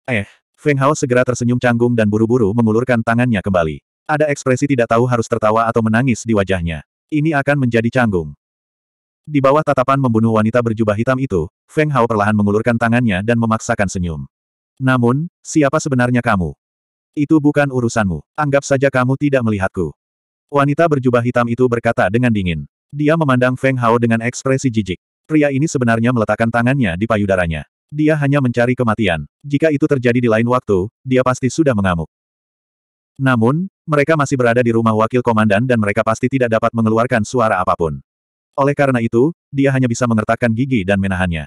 Eh, Feng Hao segera tersenyum canggung dan buru-buru mengulurkan tangannya kembali. Ada ekspresi tidak tahu harus tertawa atau menangis di wajahnya ini akan menjadi canggung. Di bawah tatapan membunuh wanita berjubah hitam itu, Feng Hao perlahan mengulurkan tangannya dan memaksakan senyum. Namun, siapa sebenarnya kamu? Itu bukan urusanmu. Anggap saja kamu tidak melihatku. Wanita berjubah hitam itu berkata dengan dingin. Dia memandang Feng Hao dengan ekspresi jijik. Pria ini sebenarnya meletakkan tangannya di payudaranya. Dia hanya mencari kematian. Jika itu terjadi di lain waktu, dia pasti sudah mengamuk. Namun, mereka masih berada di rumah wakil komandan dan mereka pasti tidak dapat mengeluarkan suara apapun. Oleh karena itu, dia hanya bisa mengertakkan gigi dan menahannya.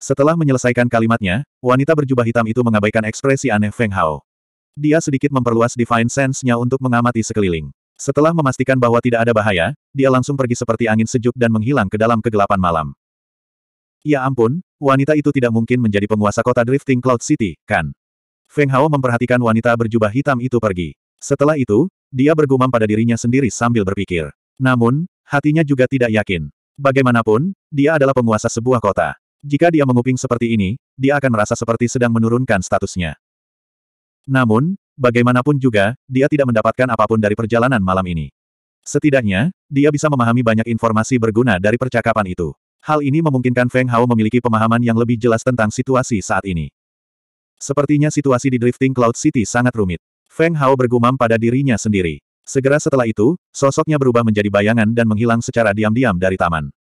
Setelah menyelesaikan kalimatnya, wanita berjubah hitam itu mengabaikan ekspresi aneh Feng Hao. Dia sedikit memperluas divine sense-nya untuk mengamati sekeliling. Setelah memastikan bahwa tidak ada bahaya, dia langsung pergi seperti angin sejuk dan menghilang ke dalam kegelapan malam. Ya ampun, wanita itu tidak mungkin menjadi penguasa kota Drifting Cloud City, kan? Feng Hao memperhatikan wanita berjubah hitam itu pergi. Setelah itu, dia bergumam pada dirinya sendiri sambil berpikir. Namun, hatinya juga tidak yakin. Bagaimanapun, dia adalah penguasa sebuah kota. Jika dia menguping seperti ini, dia akan merasa seperti sedang menurunkan statusnya. Namun, bagaimanapun juga, dia tidak mendapatkan apapun dari perjalanan malam ini. Setidaknya, dia bisa memahami banyak informasi berguna dari percakapan itu. Hal ini memungkinkan Feng Hao memiliki pemahaman yang lebih jelas tentang situasi saat ini. Sepertinya situasi di Drifting Cloud City sangat rumit. Feng Hao bergumam pada dirinya sendiri. Segera setelah itu, sosoknya berubah menjadi bayangan dan menghilang secara diam-diam dari taman.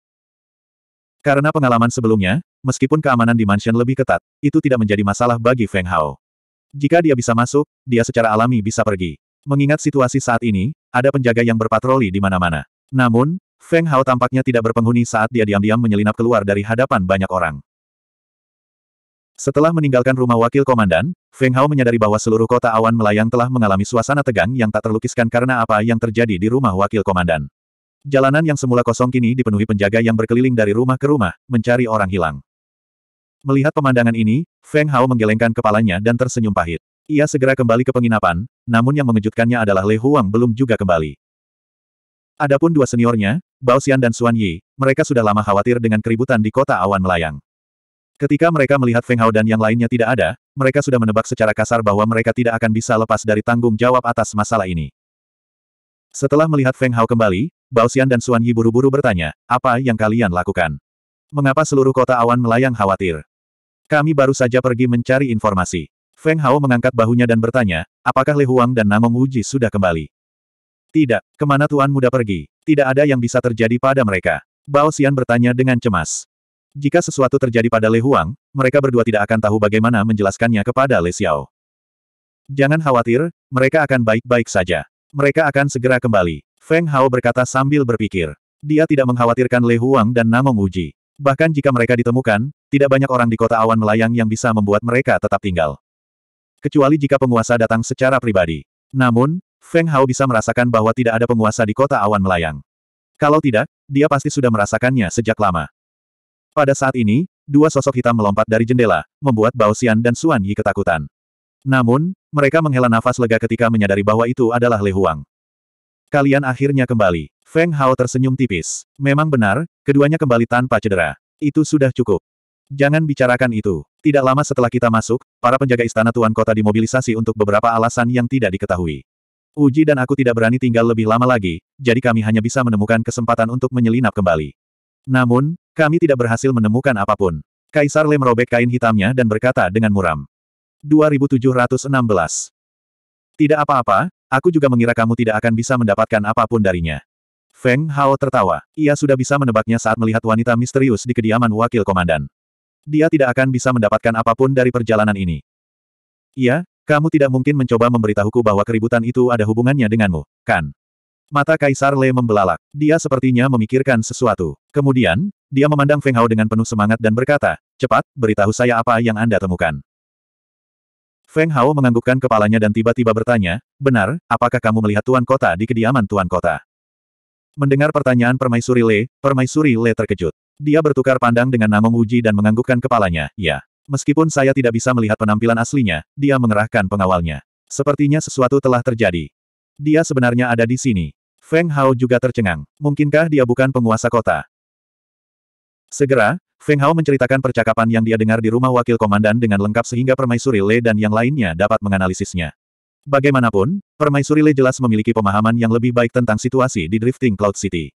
Karena pengalaman sebelumnya, meskipun keamanan di mansion lebih ketat, itu tidak menjadi masalah bagi Feng Hao. Jika dia bisa masuk, dia secara alami bisa pergi. Mengingat situasi saat ini, ada penjaga yang berpatroli di mana-mana. Namun, Feng Hao tampaknya tidak berpenghuni saat dia diam-diam menyelinap keluar dari hadapan banyak orang. Setelah meninggalkan rumah wakil komandan, Feng Hao menyadari bahwa seluruh kota awan melayang telah mengalami suasana tegang yang tak terlukiskan karena apa yang terjadi di rumah wakil komandan. Jalanan yang semula kosong kini dipenuhi penjaga yang berkeliling dari rumah ke rumah, mencari orang hilang. Melihat pemandangan ini, Feng Hao menggelengkan kepalanya dan tersenyum pahit. Ia segera kembali ke penginapan, namun yang mengejutkannya adalah Lei Huang belum juga kembali. Adapun dua seniornya, Bao Xian dan Xuan Yi, mereka sudah lama khawatir dengan keributan di kota awan melayang. Ketika mereka melihat Feng Hao dan yang lainnya tidak ada, mereka sudah menebak secara kasar bahwa mereka tidak akan bisa lepas dari tanggung jawab atas masalah ini. Setelah melihat Feng Hao kembali, Bao Xian dan Xuan Yi buru-buru bertanya, apa yang kalian lakukan? Mengapa seluruh kota awan melayang khawatir? Kami baru saja pergi mencari informasi. Feng Hao mengangkat bahunya dan bertanya, apakah Le Huang dan Namong Wuji sudah kembali? Tidak, kemana Tuan Muda pergi? Tidak ada yang bisa terjadi pada mereka. Bao Xian bertanya dengan cemas. Jika sesuatu terjadi pada Le Huang, mereka berdua tidak akan tahu bagaimana menjelaskannya kepada Le Xiao. Jangan khawatir, mereka akan baik-baik saja. Mereka akan segera kembali. Feng Hao berkata sambil berpikir. Dia tidak mengkhawatirkan Le Huang dan Namong Uji. Bahkan jika mereka ditemukan, tidak banyak orang di kota awan melayang yang bisa membuat mereka tetap tinggal. Kecuali jika penguasa datang secara pribadi. Namun, Feng Hao bisa merasakan bahwa tidak ada penguasa di kota awan melayang. Kalau tidak, dia pasti sudah merasakannya sejak lama. Pada saat ini, dua sosok hitam melompat dari jendela, membuat Bao Xian dan Suan Yi ketakutan. Namun, mereka menghela nafas lega ketika menyadari bahwa itu adalah Le Huang. Kalian akhirnya kembali. Feng Hao tersenyum tipis. Memang benar, keduanya kembali tanpa cedera. Itu sudah cukup. Jangan bicarakan itu. Tidak lama setelah kita masuk, para penjaga istana Tuan Kota dimobilisasi untuk beberapa alasan yang tidak diketahui. Uji dan aku tidak berani tinggal lebih lama lagi, jadi kami hanya bisa menemukan kesempatan untuk menyelinap kembali. Namun, kami tidak berhasil menemukan apapun. Kaisar Le merobek kain hitamnya dan berkata dengan muram. 2716. Tidak apa-apa, aku juga mengira kamu tidak akan bisa mendapatkan apapun darinya. Feng Hao tertawa. Ia sudah bisa menebaknya saat melihat wanita misterius di kediaman wakil komandan. Dia tidak akan bisa mendapatkan apapun dari perjalanan ini. Iya, kamu tidak mungkin mencoba memberitahuku bahwa keributan itu ada hubungannya denganmu, kan? Mata Kaisar Le membelalak. Dia sepertinya memikirkan sesuatu. Kemudian, dia memandang Feng Hao dengan penuh semangat dan berkata, cepat, beritahu saya apa yang Anda temukan. Feng Hao menganggukkan kepalanya dan tiba-tiba bertanya, benar, apakah kamu melihat Tuan Kota di kediaman Tuan Kota? Mendengar pertanyaan Permaisuri Le, Permaisuri Le terkejut. Dia bertukar pandang dengan Namong Uji dan menganggukkan kepalanya, ya. Meskipun saya tidak bisa melihat penampilan aslinya, dia mengerahkan pengawalnya. Sepertinya sesuatu telah terjadi. Dia sebenarnya ada di sini. Feng Hao juga tercengang. Mungkinkah dia bukan penguasa kota? Segera, Feng Hao menceritakan percakapan yang dia dengar di rumah wakil komandan dengan lengkap sehingga Permaisuri Le dan yang lainnya dapat menganalisisnya. Bagaimanapun, Permaisuri Le jelas memiliki pemahaman yang lebih baik tentang situasi di Drifting Cloud City.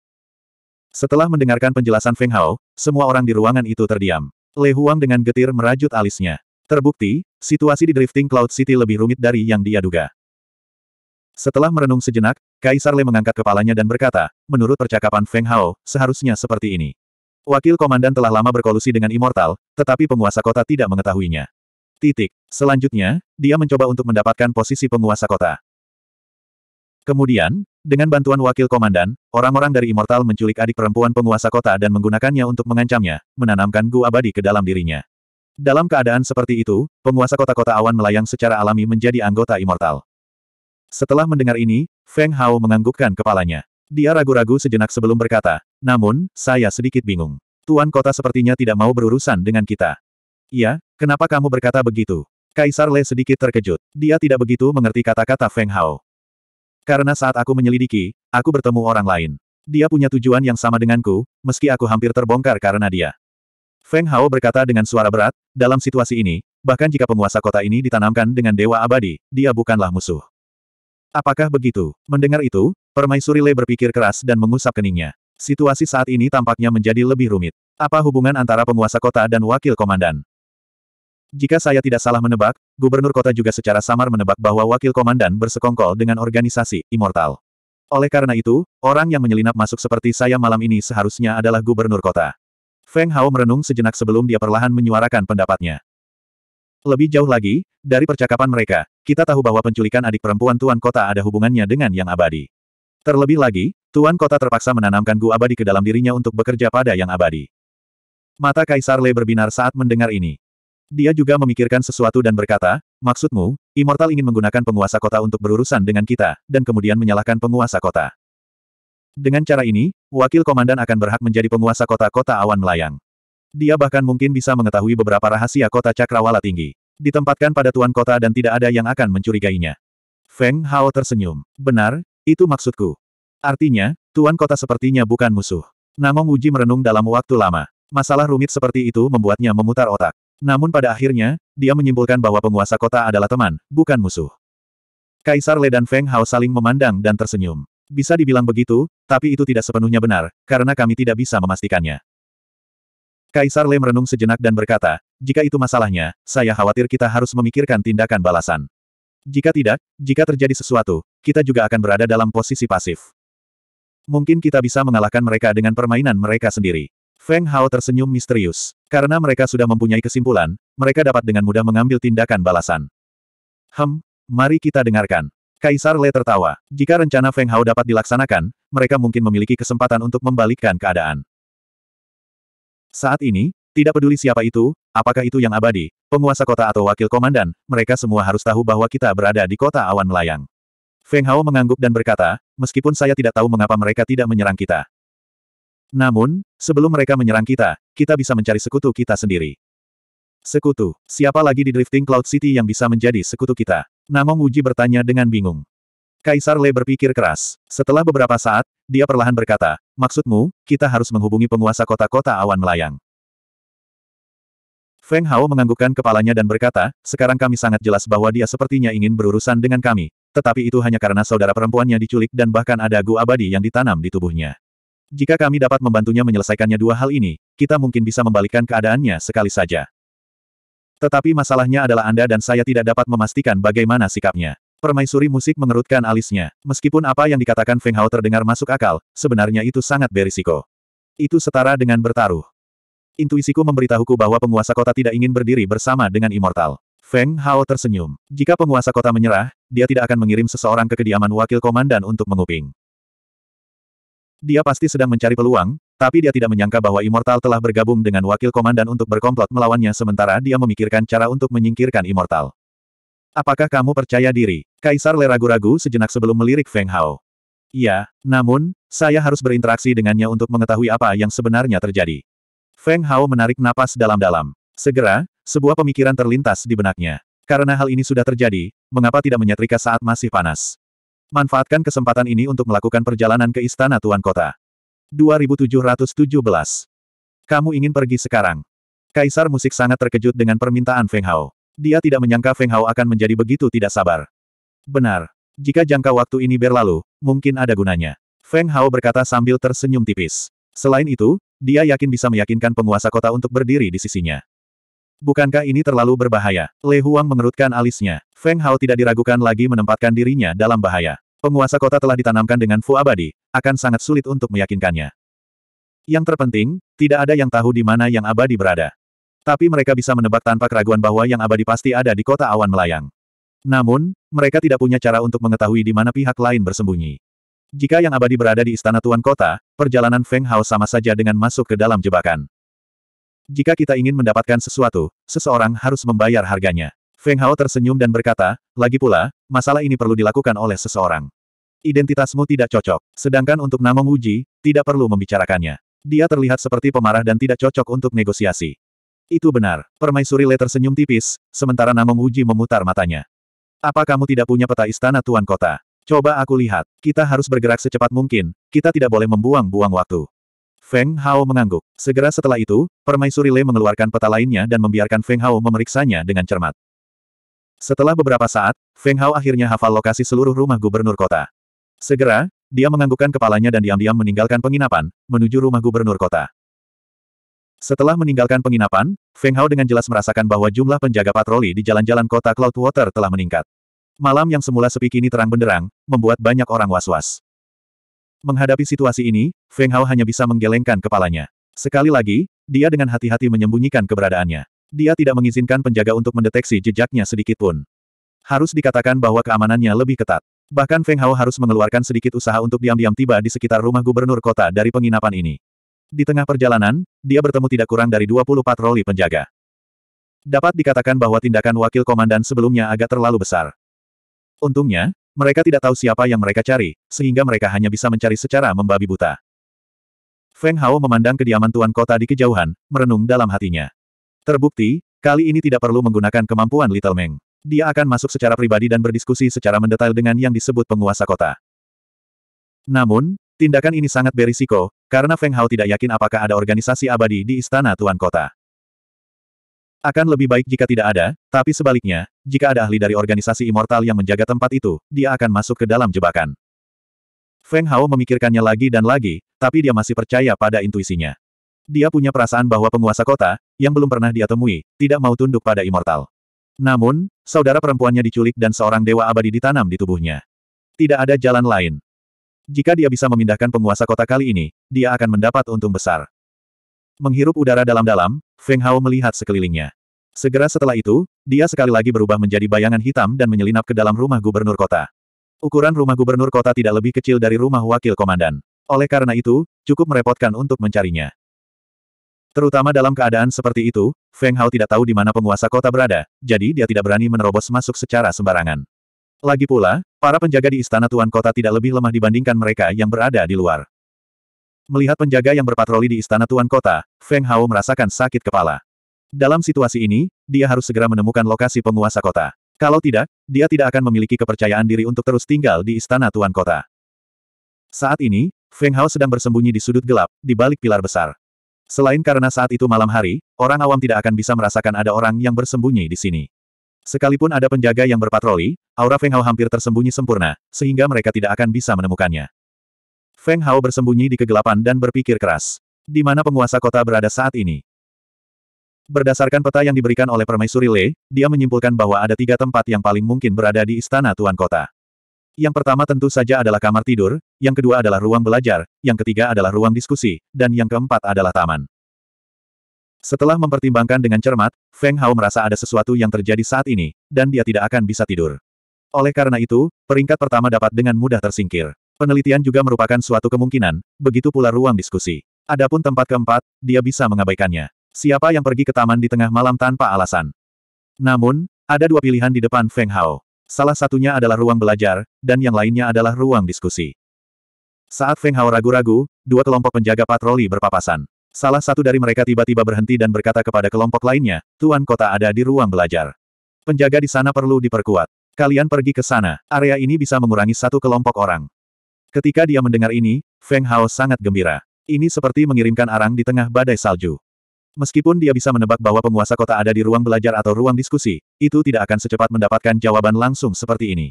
Setelah mendengarkan penjelasan Feng Hao, semua orang di ruangan itu terdiam. Le Huang dengan getir merajut alisnya. Terbukti, situasi di Drifting Cloud City lebih rumit dari yang dia duga. Setelah merenung sejenak, Kaisar Le mengangkat kepalanya dan berkata, menurut percakapan Feng Hao, seharusnya seperti ini. Wakil komandan telah lama berkolusi dengan Immortal, tetapi penguasa kota tidak mengetahuinya. Titik. Selanjutnya, dia mencoba untuk mendapatkan posisi penguasa kota. Kemudian, dengan bantuan wakil komandan, orang-orang dari Immortal menculik adik perempuan penguasa kota dan menggunakannya untuk mengancamnya, menanamkan gu abadi ke dalam dirinya. Dalam keadaan seperti itu, penguasa kota-kota awan melayang secara alami menjadi anggota Immortal. Setelah mendengar ini, Feng Hao menganggukkan kepalanya. Dia ragu-ragu sejenak sebelum berkata, namun, saya sedikit bingung. Tuan kota sepertinya tidak mau berurusan dengan kita. Iya, kenapa kamu berkata begitu? Kaisar Le sedikit terkejut. Dia tidak begitu mengerti kata-kata Feng Hao. Karena saat aku menyelidiki, aku bertemu orang lain. Dia punya tujuan yang sama denganku, meski aku hampir terbongkar karena dia. Feng Hao berkata dengan suara berat, dalam situasi ini, bahkan jika penguasa kota ini ditanamkan dengan dewa abadi, dia bukanlah musuh. Apakah begitu? Mendengar itu, Permaisuri Lei berpikir keras dan mengusap keningnya. Situasi saat ini tampaknya menjadi lebih rumit. Apa hubungan antara penguasa kota dan wakil komandan? Jika saya tidak salah menebak, gubernur kota juga secara samar menebak bahwa wakil komandan bersekongkol dengan organisasi Immortal. Oleh karena itu, orang yang menyelinap masuk seperti saya malam ini seharusnya adalah gubernur kota. Feng Hao merenung sejenak sebelum dia perlahan menyuarakan pendapatnya. Lebih jauh lagi, dari percakapan mereka, kita tahu bahwa penculikan adik perempuan Tuan Kota ada hubungannya dengan yang abadi. Terlebih lagi, Tuan Kota terpaksa menanamkan Gu abadi ke dalam dirinya untuk bekerja pada yang abadi. Mata Kaisar Le berbinar saat mendengar ini. Dia juga memikirkan sesuatu dan berkata, maksudmu, Immortal ingin menggunakan penguasa kota untuk berurusan dengan kita, dan kemudian menyalahkan penguasa kota. Dengan cara ini, wakil komandan akan berhak menjadi penguasa kota-kota awan melayang. Dia bahkan mungkin bisa mengetahui beberapa rahasia kota cakrawala tinggi ditempatkan pada tuan kota dan tidak ada yang akan mencurigainya. Feng Hao tersenyum. Benar, itu maksudku. Artinya, tuan kota sepertinya bukan musuh. Namong Uji merenung dalam waktu lama. Masalah rumit seperti itu membuatnya memutar otak. Namun pada akhirnya, dia menyimpulkan bahwa penguasa kota adalah teman, bukan musuh. Kaisar Le dan Feng Hao saling memandang dan tersenyum. Bisa dibilang begitu, tapi itu tidak sepenuhnya benar, karena kami tidak bisa memastikannya. Kaisar Le merenung sejenak dan berkata, jika itu masalahnya, saya khawatir kita harus memikirkan tindakan balasan. Jika tidak, jika terjadi sesuatu, kita juga akan berada dalam posisi pasif. Mungkin kita bisa mengalahkan mereka dengan permainan mereka sendiri. Feng Hao tersenyum misterius. Karena mereka sudah mempunyai kesimpulan, mereka dapat dengan mudah mengambil tindakan balasan. Hem, mari kita dengarkan. Kaisar Le tertawa. Jika rencana Feng Hao dapat dilaksanakan, mereka mungkin memiliki kesempatan untuk membalikkan keadaan. Saat ini, tidak peduli siapa itu, apakah itu yang abadi, penguasa kota atau wakil komandan, mereka semua harus tahu bahwa kita berada di kota awan melayang. Feng Hao mengangguk dan berkata, meskipun saya tidak tahu mengapa mereka tidak menyerang kita. Namun, sebelum mereka menyerang kita, kita bisa mencari sekutu kita sendiri. Sekutu, siapa lagi di Drifting Cloud City yang bisa menjadi sekutu kita? Namong Uji bertanya dengan bingung. Kaisar Le berpikir keras. Setelah beberapa saat, dia perlahan berkata, maksudmu, kita harus menghubungi penguasa kota-kota awan melayang. Feng Hao menganggukkan kepalanya dan berkata, sekarang kami sangat jelas bahwa dia sepertinya ingin berurusan dengan kami. Tetapi itu hanya karena saudara perempuannya diculik dan bahkan ada gu abadi yang ditanam di tubuhnya. Jika kami dapat membantunya menyelesaikannya dua hal ini, kita mungkin bisa membalikkan keadaannya sekali saja. Tetapi masalahnya adalah Anda dan saya tidak dapat memastikan bagaimana sikapnya. Permaisuri musik mengerutkan alisnya. Meskipun apa yang dikatakan Feng Hao terdengar masuk akal, sebenarnya itu sangat berisiko. Itu setara dengan bertaruh. Intuisiku memberitahuku bahwa penguasa kota tidak ingin berdiri bersama dengan Immortal. Feng Hao tersenyum. Jika penguasa kota menyerah, dia tidak akan mengirim seseorang ke kediaman wakil komandan untuk menguping. Dia pasti sedang mencari peluang, tapi dia tidak menyangka bahwa Immortal telah bergabung dengan wakil komandan untuk berkomplot melawannya sementara dia memikirkan cara untuk menyingkirkan Immortal. Apakah kamu percaya diri? Kaisar Le ragu-ragu sejenak sebelum melirik Feng Hao. Iya, namun, saya harus berinteraksi dengannya untuk mengetahui apa yang sebenarnya terjadi. Feng Hao menarik napas dalam-dalam. Segera, sebuah pemikiran terlintas di benaknya. Karena hal ini sudah terjadi, mengapa tidak menyetrika saat masih panas? Manfaatkan kesempatan ini untuk melakukan perjalanan ke Istana Tuan Kota. 2717 Kamu ingin pergi sekarang? Kaisar Musik sangat terkejut dengan permintaan Feng Hao. Dia tidak menyangka Feng Hao akan menjadi begitu tidak sabar. Benar. Jika jangka waktu ini berlalu, mungkin ada gunanya. Feng Hao berkata sambil tersenyum tipis. Selain itu, dia yakin bisa meyakinkan penguasa kota untuk berdiri di sisinya. Bukankah ini terlalu berbahaya? Le Huang mengerutkan alisnya. Feng Hao tidak diragukan lagi menempatkan dirinya dalam bahaya. Penguasa kota telah ditanamkan dengan Fu abadi, akan sangat sulit untuk meyakinkannya. Yang terpenting, tidak ada yang tahu di mana yang abadi berada. Tapi mereka bisa menebak tanpa keraguan bahwa yang abadi pasti ada di kota awan melayang. Namun, mereka tidak punya cara untuk mengetahui di mana pihak lain bersembunyi. Jika yang abadi berada di istana tuan kota, perjalanan Feng Hao sama saja dengan masuk ke dalam jebakan. Jika kita ingin mendapatkan sesuatu, seseorang harus membayar harganya. Feng Hao tersenyum dan berkata, lagi pula, masalah ini perlu dilakukan oleh seseorang. Identitasmu tidak cocok, sedangkan untuk Namong Wuji, tidak perlu membicarakannya. Dia terlihat seperti pemarah dan tidak cocok untuk negosiasi. Itu benar. Permaisuri Le tersenyum tipis, sementara Namong Wuji memutar matanya. Apa kamu tidak punya peta istana tuan kota? Coba aku lihat, kita harus bergerak secepat mungkin, kita tidak boleh membuang-buang waktu. Feng Hao mengangguk. Segera setelah itu, Permaisuri Le mengeluarkan peta lainnya dan membiarkan Feng Hao memeriksanya dengan cermat. Setelah beberapa saat, Feng Hao akhirnya hafal lokasi seluruh rumah gubernur kota. Segera, dia menganggukkan kepalanya dan diam-diam meninggalkan penginapan, menuju rumah gubernur kota. Setelah meninggalkan penginapan, Feng Hao dengan jelas merasakan bahwa jumlah penjaga patroli di jalan-jalan kota Cloudwater telah meningkat. Malam yang semula sepi kini terang benderang, membuat banyak orang was-was. Menghadapi situasi ini, Feng Hao hanya bisa menggelengkan kepalanya. Sekali lagi, dia dengan hati-hati menyembunyikan keberadaannya. Dia tidak mengizinkan penjaga untuk mendeteksi jejaknya sedikitpun. Harus dikatakan bahwa keamanannya lebih ketat. Bahkan Feng Hao harus mengeluarkan sedikit usaha untuk diam-diam tiba di sekitar rumah gubernur kota dari penginapan ini. Di tengah perjalanan, dia bertemu tidak kurang dari 20 patroli penjaga. Dapat dikatakan bahwa tindakan wakil komandan sebelumnya agak terlalu besar. Untungnya, mereka tidak tahu siapa yang mereka cari, sehingga mereka hanya bisa mencari secara membabi buta. Feng Hao memandang kediaman tuan kota di kejauhan, merenung dalam hatinya. Terbukti, kali ini tidak perlu menggunakan kemampuan Little Meng. Dia akan masuk secara pribadi dan berdiskusi secara mendetail dengan yang disebut penguasa kota. Namun, tindakan ini sangat berisiko, karena Feng Hao tidak yakin apakah ada organisasi abadi di istana tuan kota. Akan lebih baik jika tidak ada, tapi sebaliknya, jika ada ahli dari organisasi immortal yang menjaga tempat itu, dia akan masuk ke dalam jebakan. Feng Hao memikirkannya lagi dan lagi, tapi dia masih percaya pada intuisinya. Dia punya perasaan bahwa penguasa kota, yang belum pernah dia temui, tidak mau tunduk pada immortal. Namun, saudara perempuannya diculik dan seorang dewa abadi ditanam di tubuhnya. Tidak ada jalan lain. Jika dia bisa memindahkan penguasa kota kali ini, dia akan mendapat untung besar. Menghirup udara dalam-dalam, Feng Hao melihat sekelilingnya. Segera setelah itu, dia sekali lagi berubah menjadi bayangan hitam dan menyelinap ke dalam rumah gubernur kota. Ukuran rumah gubernur kota tidak lebih kecil dari rumah wakil komandan. Oleh karena itu, cukup merepotkan untuk mencarinya. Terutama dalam keadaan seperti itu, Feng Hao tidak tahu di mana penguasa kota berada, jadi dia tidak berani menerobos masuk secara sembarangan. Lagi pula, para penjaga di istana tuan kota tidak lebih lemah dibandingkan mereka yang berada di luar. Melihat penjaga yang berpatroli di istana tuan kota, Feng Hao merasakan sakit kepala. Dalam situasi ini, dia harus segera menemukan lokasi penguasa kota. Kalau tidak, dia tidak akan memiliki kepercayaan diri untuk terus tinggal di istana tuan kota. Saat ini, Feng Hao sedang bersembunyi di sudut gelap, di balik pilar besar. Selain karena saat itu malam hari, orang awam tidak akan bisa merasakan ada orang yang bersembunyi di sini. Sekalipun ada penjaga yang berpatroli, aura Feng Hao hampir tersembunyi sempurna, sehingga mereka tidak akan bisa menemukannya. Feng Hao bersembunyi di kegelapan dan berpikir keras. Di mana penguasa kota berada saat ini? Berdasarkan peta yang diberikan oleh Permaisuri Le, dia menyimpulkan bahwa ada tiga tempat yang paling mungkin berada di istana Tuan Kota. Yang pertama tentu saja adalah kamar tidur, yang kedua adalah ruang belajar, yang ketiga adalah ruang diskusi, dan yang keempat adalah taman. Setelah mempertimbangkan dengan cermat, Feng Hao merasa ada sesuatu yang terjadi saat ini, dan dia tidak akan bisa tidur. Oleh karena itu, peringkat pertama dapat dengan mudah tersingkir. Penelitian juga merupakan suatu kemungkinan, begitu pula ruang diskusi. Adapun tempat keempat, dia bisa mengabaikannya. Siapa yang pergi ke taman di tengah malam tanpa alasan? Namun, ada dua pilihan di depan Feng Hao. Salah satunya adalah ruang belajar, dan yang lainnya adalah ruang diskusi. Saat Feng Hao ragu-ragu, dua kelompok penjaga patroli berpapasan. Salah satu dari mereka tiba-tiba berhenti dan berkata kepada kelompok lainnya, Tuan Kota ada di ruang belajar. Penjaga di sana perlu diperkuat. Kalian pergi ke sana, area ini bisa mengurangi satu kelompok orang. Ketika dia mendengar ini, Feng Hao sangat gembira. Ini seperti mengirimkan arang di tengah badai salju. Meskipun dia bisa menebak bahwa penguasa kota ada di ruang belajar atau ruang diskusi, itu tidak akan secepat mendapatkan jawaban langsung seperti ini.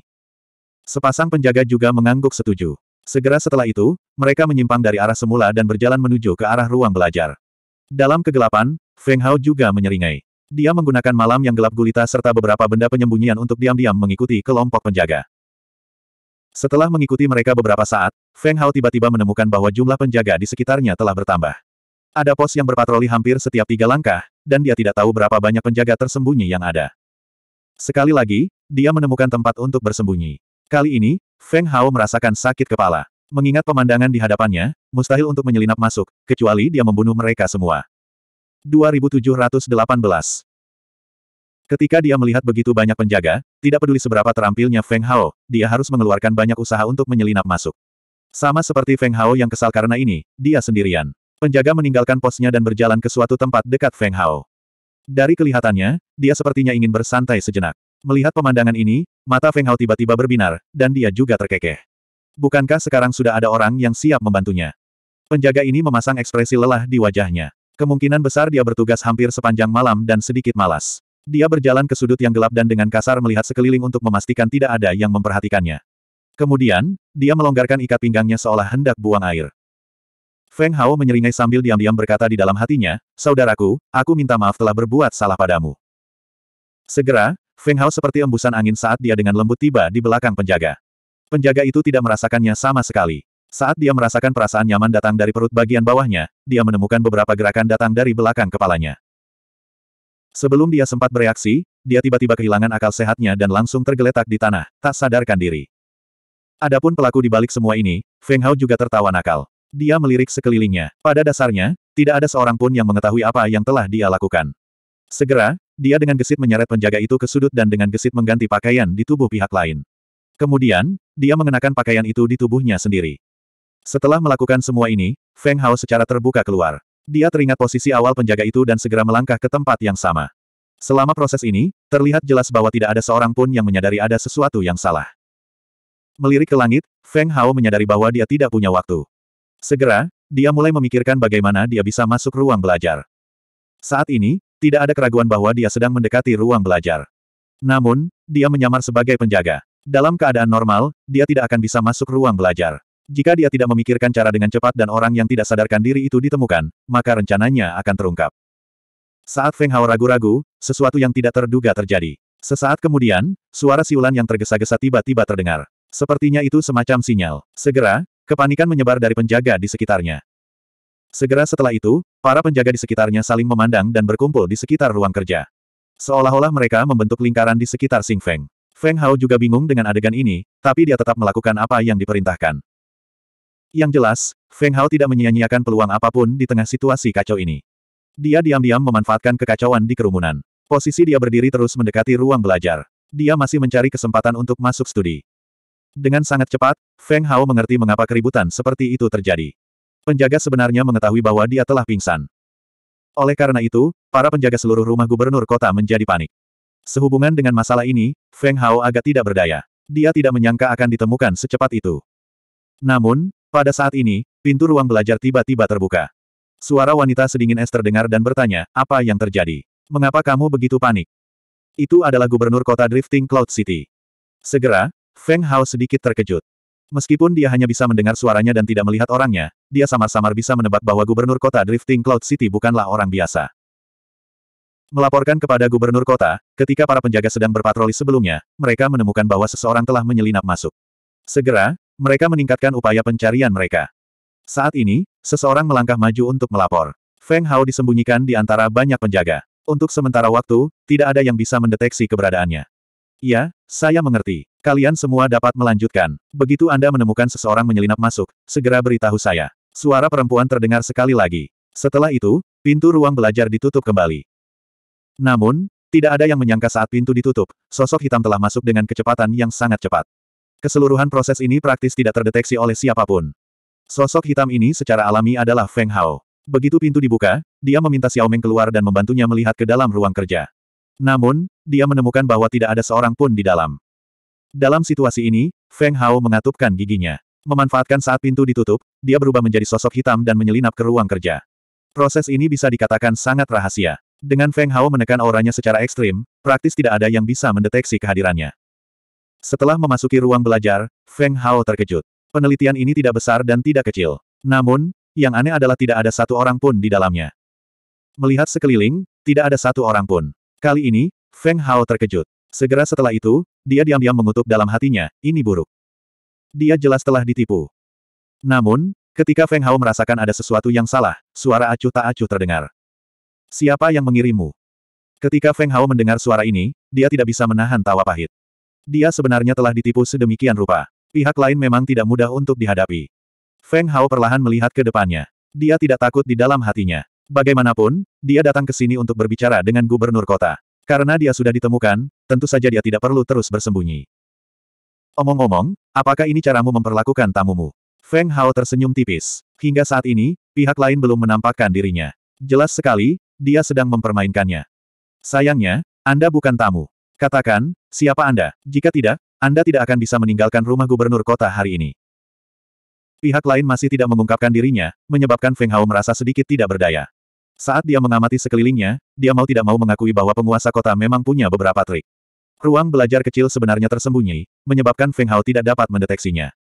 Sepasang penjaga juga mengangguk setuju. Segera setelah itu, mereka menyimpang dari arah semula dan berjalan menuju ke arah ruang belajar. Dalam kegelapan, Feng Hao juga menyeringai. Dia menggunakan malam yang gelap gulita serta beberapa benda penyembunyian untuk diam-diam mengikuti kelompok penjaga. Setelah mengikuti mereka beberapa saat, Feng Hao tiba-tiba menemukan bahwa jumlah penjaga di sekitarnya telah bertambah. Ada pos yang berpatroli hampir setiap tiga langkah, dan dia tidak tahu berapa banyak penjaga tersembunyi yang ada. Sekali lagi, dia menemukan tempat untuk bersembunyi. Kali ini, Feng Hao merasakan sakit kepala. Mengingat pemandangan di hadapannya, mustahil untuk menyelinap masuk, kecuali dia membunuh mereka semua. 2718 Ketika dia melihat begitu banyak penjaga, tidak peduli seberapa terampilnya Feng Hao, dia harus mengeluarkan banyak usaha untuk menyelinap masuk. Sama seperti Feng Hao yang kesal karena ini, dia sendirian. Penjaga meninggalkan posnya dan berjalan ke suatu tempat dekat Feng Hao. Dari kelihatannya, dia sepertinya ingin bersantai sejenak. Melihat pemandangan ini, mata Feng Hao tiba-tiba berbinar, dan dia juga terkekeh. Bukankah sekarang sudah ada orang yang siap membantunya? Penjaga ini memasang ekspresi lelah di wajahnya. Kemungkinan besar dia bertugas hampir sepanjang malam dan sedikit malas. Dia berjalan ke sudut yang gelap dan dengan kasar melihat sekeliling untuk memastikan tidak ada yang memperhatikannya. Kemudian, dia melonggarkan ikat pinggangnya seolah hendak buang air. Feng Hao menyeringai sambil diam-diam berkata di dalam hatinya, Saudaraku, aku minta maaf telah berbuat salah padamu. Segera, Feng Hao seperti embusan angin saat dia dengan lembut tiba di belakang penjaga. Penjaga itu tidak merasakannya sama sekali. Saat dia merasakan perasaan nyaman datang dari perut bagian bawahnya, dia menemukan beberapa gerakan datang dari belakang kepalanya. Sebelum dia sempat bereaksi, dia tiba-tiba kehilangan akal sehatnya dan langsung tergeletak di tanah, tak sadarkan diri. Adapun pelaku di balik semua ini, Feng Hao juga tertawa nakal. Dia melirik sekelilingnya. Pada dasarnya, tidak ada seorang pun yang mengetahui apa yang telah dia lakukan. Segera, dia dengan gesit menyeret penjaga itu ke sudut dan dengan gesit mengganti pakaian di tubuh pihak lain. Kemudian, dia mengenakan pakaian itu di tubuhnya sendiri. Setelah melakukan semua ini, Feng Hao secara terbuka keluar. Dia teringat posisi awal penjaga itu dan segera melangkah ke tempat yang sama. Selama proses ini, terlihat jelas bahwa tidak ada seorang pun yang menyadari ada sesuatu yang salah. Melirik ke langit, Feng Hao menyadari bahwa dia tidak punya waktu. Segera, dia mulai memikirkan bagaimana dia bisa masuk ruang belajar. Saat ini, tidak ada keraguan bahwa dia sedang mendekati ruang belajar. Namun, dia menyamar sebagai penjaga. Dalam keadaan normal, dia tidak akan bisa masuk ruang belajar. Jika dia tidak memikirkan cara dengan cepat dan orang yang tidak sadarkan diri itu ditemukan, maka rencananya akan terungkap. Saat Feng Hao ragu-ragu, sesuatu yang tidak terduga terjadi. Sesaat kemudian, suara siulan yang tergesa-gesa tiba-tiba terdengar. Sepertinya itu semacam sinyal. Segera, kepanikan menyebar dari penjaga di sekitarnya. Segera setelah itu, para penjaga di sekitarnya saling memandang dan berkumpul di sekitar ruang kerja. Seolah-olah mereka membentuk lingkaran di sekitar Sing Feng. Feng Hao juga bingung dengan adegan ini, tapi dia tetap melakukan apa yang diperintahkan. Yang jelas, Feng Hao tidak menyia-nyiakan peluang apapun di tengah situasi kacau ini. Dia diam-diam memanfaatkan kekacauan di kerumunan. Posisi dia berdiri terus mendekati ruang belajar. Dia masih mencari kesempatan untuk masuk studi. Dengan sangat cepat, Feng Hao mengerti mengapa keributan seperti itu terjadi. Penjaga sebenarnya mengetahui bahwa dia telah pingsan. Oleh karena itu, para penjaga seluruh rumah gubernur kota menjadi panik. Sehubungan dengan masalah ini, Feng Hao agak tidak berdaya. Dia tidak menyangka akan ditemukan secepat itu. Namun, pada saat ini, pintu ruang belajar tiba-tiba terbuka. Suara wanita sedingin es terdengar dan bertanya, apa yang terjadi? Mengapa kamu begitu panik? Itu adalah gubernur kota drifting Cloud City. Segera, Feng Hao sedikit terkejut. Meskipun dia hanya bisa mendengar suaranya dan tidak melihat orangnya, dia samar-samar bisa menebak bahwa gubernur kota Drifting Cloud City bukanlah orang biasa. Melaporkan kepada gubernur kota, ketika para penjaga sedang berpatroli sebelumnya, mereka menemukan bahwa seseorang telah menyelinap masuk. Segera, mereka meningkatkan upaya pencarian mereka. Saat ini, seseorang melangkah maju untuk melapor. Feng Hao disembunyikan di antara banyak penjaga. Untuk sementara waktu, tidak ada yang bisa mendeteksi keberadaannya. Ya, saya mengerti. Kalian semua dapat melanjutkan. Begitu Anda menemukan seseorang menyelinap masuk, segera beritahu saya. Suara perempuan terdengar sekali lagi. Setelah itu, pintu ruang belajar ditutup kembali. Namun, tidak ada yang menyangka saat pintu ditutup, sosok hitam telah masuk dengan kecepatan yang sangat cepat. Keseluruhan proses ini praktis tidak terdeteksi oleh siapapun. Sosok hitam ini secara alami adalah Feng Hao. Begitu pintu dibuka, dia meminta Xiao Meng keluar dan membantunya melihat ke dalam ruang kerja. Namun, dia menemukan bahwa tidak ada seorang pun di dalam. Dalam situasi ini, Feng Hao mengatupkan giginya. Memanfaatkan saat pintu ditutup, dia berubah menjadi sosok hitam dan menyelinap ke ruang kerja. Proses ini bisa dikatakan sangat rahasia. Dengan Feng Hao menekan auranya secara ekstrim, praktis tidak ada yang bisa mendeteksi kehadirannya. Setelah memasuki ruang belajar, Feng Hao terkejut. Penelitian ini tidak besar dan tidak kecil. Namun, yang aneh adalah tidak ada satu orang pun di dalamnya. Melihat sekeliling, tidak ada satu orang pun. Kali ini, Feng Hao terkejut. Segera setelah itu, dia diam-diam mengutuk dalam hatinya, ini buruk. Dia jelas telah ditipu. Namun, ketika Feng Hao merasakan ada sesuatu yang salah, suara acuh tak acuh terdengar. Siapa yang mengirimu? Ketika Feng Hao mendengar suara ini, dia tidak bisa menahan tawa pahit. Dia sebenarnya telah ditipu sedemikian rupa. Pihak lain memang tidak mudah untuk dihadapi. Feng Hao perlahan melihat ke depannya. Dia tidak takut di dalam hatinya. Bagaimanapun, dia datang ke sini untuk berbicara dengan gubernur kota. Karena dia sudah ditemukan, tentu saja dia tidak perlu terus bersembunyi. Omong-omong, apakah ini caramu memperlakukan tamumu? Feng Hao tersenyum tipis. Hingga saat ini, pihak lain belum menampakkan dirinya. Jelas sekali, dia sedang mempermainkannya. Sayangnya, Anda bukan tamu. Katakan, siapa Anda? Jika tidak, Anda tidak akan bisa meninggalkan rumah gubernur kota hari ini. Pihak lain masih tidak mengungkapkan dirinya, menyebabkan Feng Hao merasa sedikit tidak berdaya. Saat dia mengamati sekelilingnya, dia mau tidak mau mengakui bahwa penguasa kota memang punya beberapa trik. Ruang belajar kecil sebenarnya tersembunyi, menyebabkan Feng Hao tidak dapat mendeteksinya.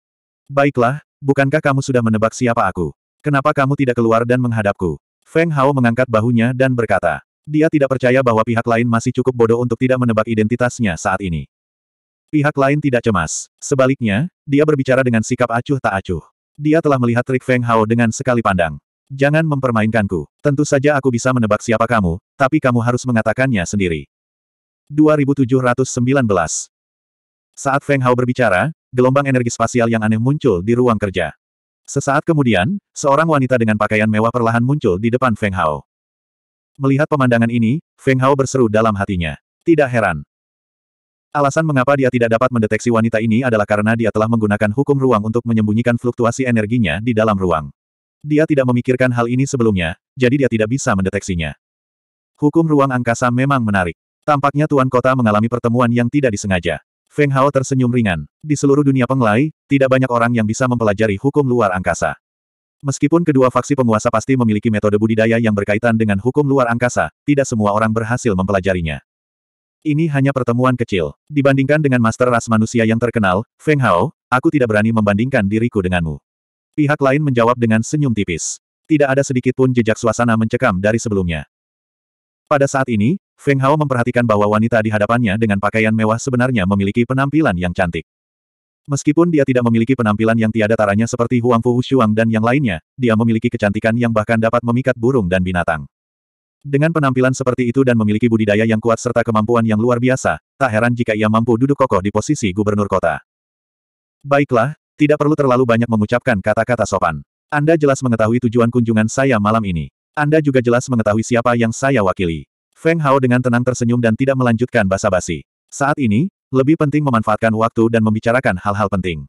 Baiklah, bukankah kamu sudah menebak siapa aku? Kenapa kamu tidak keluar dan menghadapku? Feng Hao mengangkat bahunya dan berkata, dia tidak percaya bahwa pihak lain masih cukup bodoh untuk tidak menebak identitasnya saat ini. Pihak lain tidak cemas. Sebaliknya, dia berbicara dengan sikap acuh tak acuh. Dia telah melihat trik Feng Hao dengan sekali pandang. Jangan mempermainkanku. Tentu saja aku bisa menebak siapa kamu, tapi kamu harus mengatakannya sendiri. 2719 Saat Feng Hao berbicara, gelombang energi spasial yang aneh muncul di ruang kerja. Sesaat kemudian, seorang wanita dengan pakaian mewah perlahan muncul di depan Feng Hao. Melihat pemandangan ini, Feng Hao berseru dalam hatinya. Tidak heran. Alasan mengapa dia tidak dapat mendeteksi wanita ini adalah karena dia telah menggunakan hukum ruang untuk menyembunyikan fluktuasi energinya di dalam ruang. Dia tidak memikirkan hal ini sebelumnya, jadi dia tidak bisa mendeteksinya. Hukum ruang angkasa memang menarik. Tampaknya Tuan Kota mengalami pertemuan yang tidak disengaja. Feng Hao tersenyum ringan. Di seluruh dunia penglai, tidak banyak orang yang bisa mempelajari hukum luar angkasa. Meskipun kedua faksi penguasa pasti memiliki metode budidaya yang berkaitan dengan hukum luar angkasa, tidak semua orang berhasil mempelajarinya. Ini hanya pertemuan kecil. Dibandingkan dengan master ras manusia yang terkenal, Feng Hao, aku tidak berani membandingkan diriku denganmu. Pihak lain menjawab dengan senyum tipis. Tidak ada sedikit pun jejak suasana mencekam dari sebelumnya. Pada saat ini, Feng Hao memperhatikan bahwa wanita di hadapannya dengan pakaian mewah sebenarnya memiliki penampilan yang cantik. Meskipun dia tidak memiliki penampilan yang tiada taranya seperti Huang Fu Shuang dan yang lainnya, dia memiliki kecantikan yang bahkan dapat memikat burung dan binatang. Dengan penampilan seperti itu dan memiliki budidaya yang kuat serta kemampuan yang luar biasa, tak heran jika ia mampu duduk kokoh di posisi gubernur kota. Baiklah, tidak perlu terlalu banyak mengucapkan kata-kata sopan. Anda jelas mengetahui tujuan kunjungan saya malam ini. Anda juga jelas mengetahui siapa yang saya wakili. Feng Hao dengan tenang tersenyum dan tidak melanjutkan basa-basi. Saat ini, lebih penting memanfaatkan waktu dan membicarakan hal-hal penting.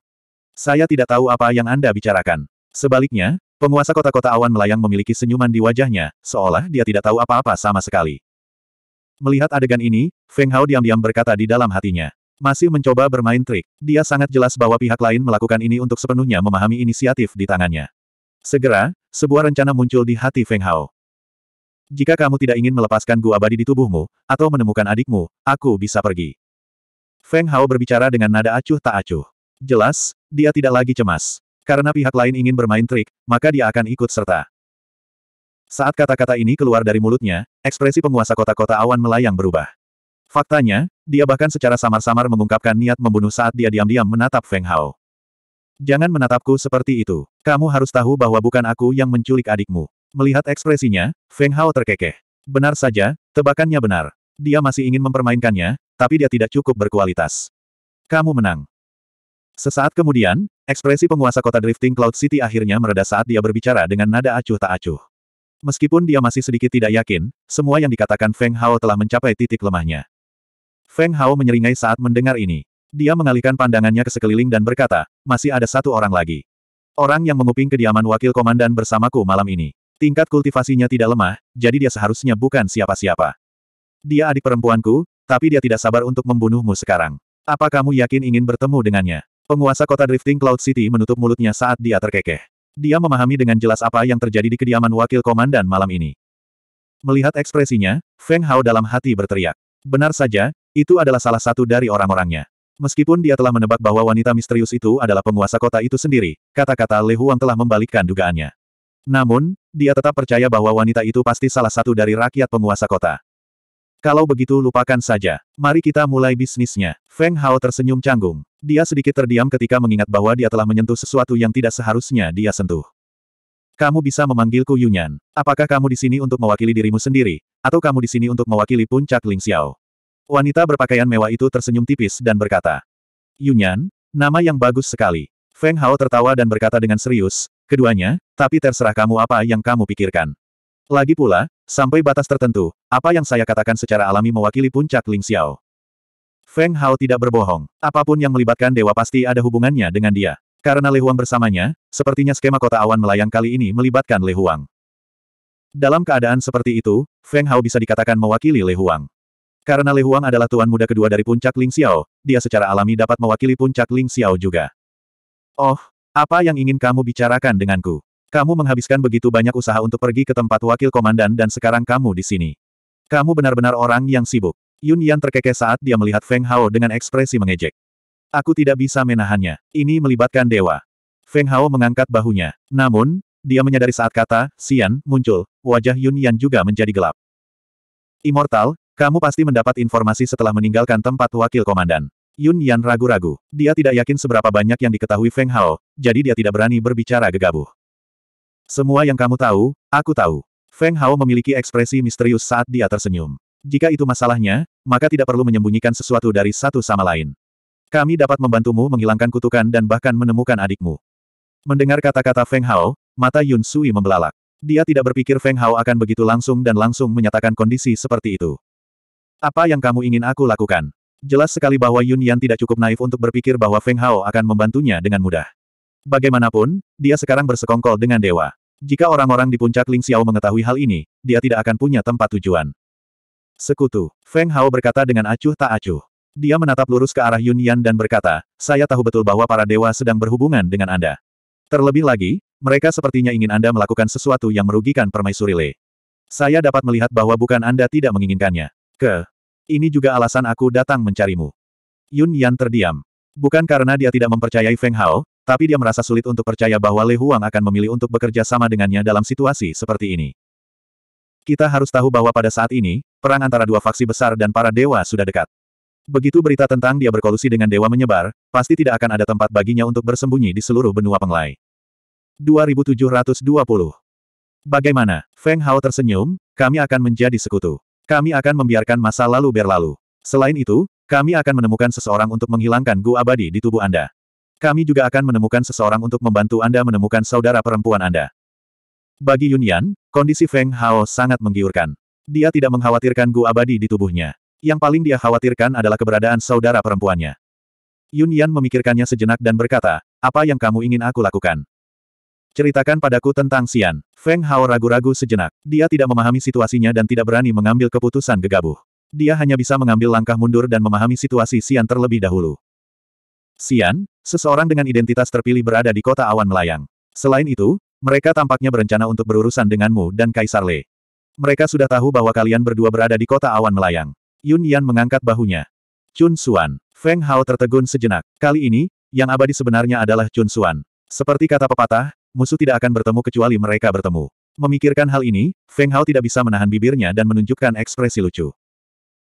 Saya tidak tahu apa yang Anda bicarakan. Sebaliknya, penguasa kota-kota awan melayang memiliki senyuman di wajahnya, seolah dia tidak tahu apa-apa sama sekali. Melihat adegan ini, Feng Hao diam-diam berkata di dalam hatinya. Masih mencoba bermain trik, dia sangat jelas bahwa pihak lain melakukan ini untuk sepenuhnya memahami inisiatif di tangannya. Segera, sebuah rencana muncul di hati Feng Hao. Jika kamu tidak ingin melepaskan gua abadi di tubuhmu, atau menemukan adikmu, aku bisa pergi. Feng Hao berbicara dengan nada acuh tak acuh. Jelas, dia tidak lagi cemas. Karena pihak lain ingin bermain trik, maka dia akan ikut serta. Saat kata-kata ini keluar dari mulutnya, ekspresi penguasa kota-kota awan melayang berubah. Faktanya, dia bahkan secara samar-samar mengungkapkan niat membunuh saat dia diam-diam menatap Feng Hao. Jangan menatapku seperti itu. Kamu harus tahu bahwa bukan aku yang menculik adikmu. Melihat ekspresinya, Feng Hao terkekeh. Benar saja, tebakannya benar. Dia masih ingin mempermainkannya, tapi dia tidak cukup berkualitas. Kamu menang. Sesaat kemudian, ekspresi penguasa kota Drifting Cloud City akhirnya mereda saat dia berbicara dengan nada acuh tak acuh. Meskipun dia masih sedikit tidak yakin, semua yang dikatakan Feng Hao telah mencapai titik lemahnya. Feng Hao menyeringai saat mendengar ini. Dia mengalihkan pandangannya ke sekeliling dan berkata, masih ada satu orang lagi. Orang yang menguping kediaman wakil komandan bersamaku malam ini. Tingkat kultivasinya tidak lemah, jadi dia seharusnya bukan siapa-siapa. Dia adik perempuanku, tapi dia tidak sabar untuk membunuhmu sekarang. Apa kamu yakin ingin bertemu dengannya? Penguasa kota Drifting Cloud City menutup mulutnya saat dia terkekeh. Dia memahami dengan jelas apa yang terjadi di kediaman wakil komandan malam ini. Melihat ekspresinya, Feng Hao dalam hati berteriak. Benar saja, itu adalah salah satu dari orang-orangnya. Meskipun dia telah menebak bahwa wanita misterius itu adalah penguasa kota itu sendiri, kata-kata Le Huang telah membalikkan dugaannya. Namun, dia tetap percaya bahwa wanita itu pasti salah satu dari rakyat penguasa kota. Kalau begitu lupakan saja. Mari kita mulai bisnisnya. Feng Hao tersenyum canggung. Dia sedikit terdiam ketika mengingat bahwa dia telah menyentuh sesuatu yang tidak seharusnya dia sentuh. Kamu bisa memanggilku Yunyan. Apakah kamu di sini untuk mewakili dirimu sendiri, atau kamu di sini untuk mewakili puncak Ling Xiao? Wanita berpakaian mewah itu tersenyum tipis dan berkata, Yunyan, nama yang bagus sekali. Feng Hao tertawa dan berkata dengan serius, keduanya, tapi terserah kamu apa yang kamu pikirkan. Lagi pula, sampai batas tertentu, apa yang saya katakan secara alami mewakili puncak Ling Xiao. Feng Hao tidak berbohong. Apapun yang melibatkan dewa pasti ada hubungannya dengan dia. Karena Huang bersamanya, sepertinya skema kota awan melayang kali ini melibatkan Huang. Dalam keadaan seperti itu, Feng Hao bisa dikatakan mewakili Huang. Karena Huang adalah tuan muda kedua dari puncak Ling Xiao, dia secara alami dapat mewakili puncak Ling Xiao juga. Oh, apa yang ingin kamu bicarakan denganku? Kamu menghabiskan begitu banyak usaha untuk pergi ke tempat wakil komandan dan sekarang kamu di sini. Kamu benar-benar orang yang sibuk. Yun Yan terkekeh saat dia melihat Feng Hao dengan ekspresi mengejek. Aku tidak bisa menahannya. Ini melibatkan dewa. Feng Hao mengangkat bahunya. Namun, dia menyadari saat kata, Xian, muncul, wajah Yun Yan juga menjadi gelap. Immortal, kamu pasti mendapat informasi setelah meninggalkan tempat wakil komandan. Yun Yan ragu-ragu. Dia tidak yakin seberapa banyak yang diketahui Feng Hao, jadi dia tidak berani berbicara gegabah. Semua yang kamu tahu, aku tahu. Feng Hao memiliki ekspresi misterius saat dia tersenyum. Jika itu masalahnya, maka tidak perlu menyembunyikan sesuatu dari satu sama lain. Kami dapat membantumu menghilangkan kutukan dan bahkan menemukan adikmu. Mendengar kata-kata Feng Hao, mata Yun Sui membelalak. Dia tidak berpikir Feng Hao akan begitu langsung dan langsung menyatakan kondisi seperti itu. Apa yang kamu ingin aku lakukan? Jelas sekali bahwa Yun Yan tidak cukup naif untuk berpikir bahwa Feng Hao akan membantunya dengan mudah. Bagaimanapun, dia sekarang bersekongkol dengan dewa. Jika orang-orang di puncak Ling Xiao mengetahui hal ini, dia tidak akan punya tempat tujuan. Sekutu, Feng Hao berkata dengan acuh tak acuh. Dia menatap lurus ke arah Yun Yan dan berkata, saya tahu betul bahwa para dewa sedang berhubungan dengan Anda. Terlebih lagi, mereka sepertinya ingin Anda melakukan sesuatu yang merugikan Permaisuri Lei. Saya dapat melihat bahwa bukan Anda tidak menginginkannya. Ke, ini juga alasan aku datang mencarimu. Yun Yan terdiam. Bukan karena dia tidak mempercayai Feng Hao, tapi dia merasa sulit untuk percaya bahwa Le Huang akan memilih untuk bekerja sama dengannya dalam situasi seperti ini. Kita harus tahu bahwa pada saat ini, perang antara dua faksi besar dan para dewa sudah dekat. Begitu berita tentang dia berkolusi dengan dewa menyebar, pasti tidak akan ada tempat baginya untuk bersembunyi di seluruh benua penglai. 2720 Bagaimana? Feng Hao tersenyum, kami akan menjadi sekutu. Kami akan membiarkan masa lalu berlalu. Selain itu, kami akan menemukan seseorang untuk menghilangkan Gu Abadi di tubuh Anda. Kami juga akan menemukan seseorang untuk membantu Anda menemukan saudara perempuan Anda. Bagi Yunyan, kondisi Feng Hao sangat menggiurkan. Dia tidak mengkhawatirkan Gu Abadi di tubuhnya. Yang paling dia khawatirkan adalah keberadaan saudara perempuannya. Yunyan memikirkannya sejenak dan berkata, apa yang kamu ingin aku lakukan? Ceritakan padaku tentang Xian. Feng Hao ragu-ragu sejenak. Dia tidak memahami situasinya dan tidak berani mengambil keputusan gegabah. Dia hanya bisa mengambil langkah mundur dan memahami situasi Xian terlebih dahulu. Sian, seseorang dengan identitas terpilih berada di kota awan melayang. Selain itu, mereka tampaknya berencana untuk berurusan denganmu dan Kaisar Le. Mereka sudah tahu bahwa kalian berdua berada di kota awan melayang. Yun Yan mengangkat bahunya. Chun Suan, Feng Hao tertegun sejenak. Kali ini, yang abadi sebenarnya adalah Chun Suan. Seperti kata pepatah, musuh tidak akan bertemu kecuali mereka bertemu. Memikirkan hal ini, Feng Hao tidak bisa menahan bibirnya dan menunjukkan ekspresi lucu.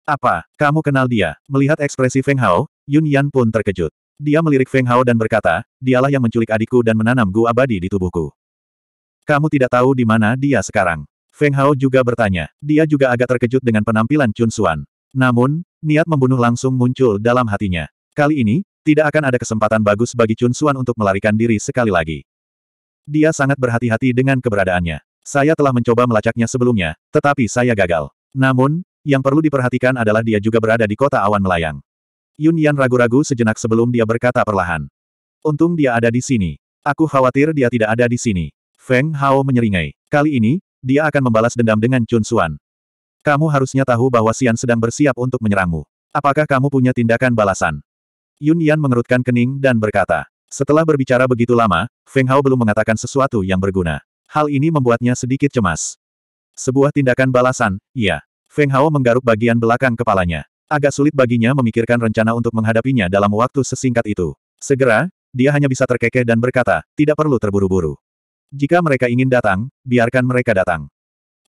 Apa, kamu kenal dia? Melihat ekspresi Feng Hao, Yun Yan pun terkejut. Dia melirik Feng Hao dan berkata, dialah yang menculik adikku dan menanam gua abadi di tubuhku. Kamu tidak tahu di mana dia sekarang. Feng Hao juga bertanya. Dia juga agak terkejut dengan penampilan Chun Suan. Namun, niat membunuh langsung muncul dalam hatinya. Kali ini, tidak akan ada kesempatan bagus bagi Chun Suan untuk melarikan diri sekali lagi. Dia sangat berhati-hati dengan keberadaannya. Saya telah mencoba melacaknya sebelumnya, tetapi saya gagal. Namun, yang perlu diperhatikan adalah dia juga berada di kota awan melayang. Yun Yan ragu-ragu sejenak sebelum dia berkata perlahan. Untung dia ada di sini. Aku khawatir dia tidak ada di sini. Feng Hao menyeringai. Kali ini, dia akan membalas dendam dengan Chun Suan. Kamu harusnya tahu bahwa Xian sedang bersiap untuk menyerangmu. Apakah kamu punya tindakan balasan? Yun Yan mengerutkan kening dan berkata. Setelah berbicara begitu lama, Feng Hao belum mengatakan sesuatu yang berguna. Hal ini membuatnya sedikit cemas. Sebuah tindakan balasan, iya. Feng Hao menggaruk bagian belakang kepalanya. Agak sulit baginya memikirkan rencana untuk menghadapinya dalam waktu sesingkat itu. Segera, dia hanya bisa terkekeh dan berkata, tidak perlu terburu-buru. Jika mereka ingin datang, biarkan mereka datang.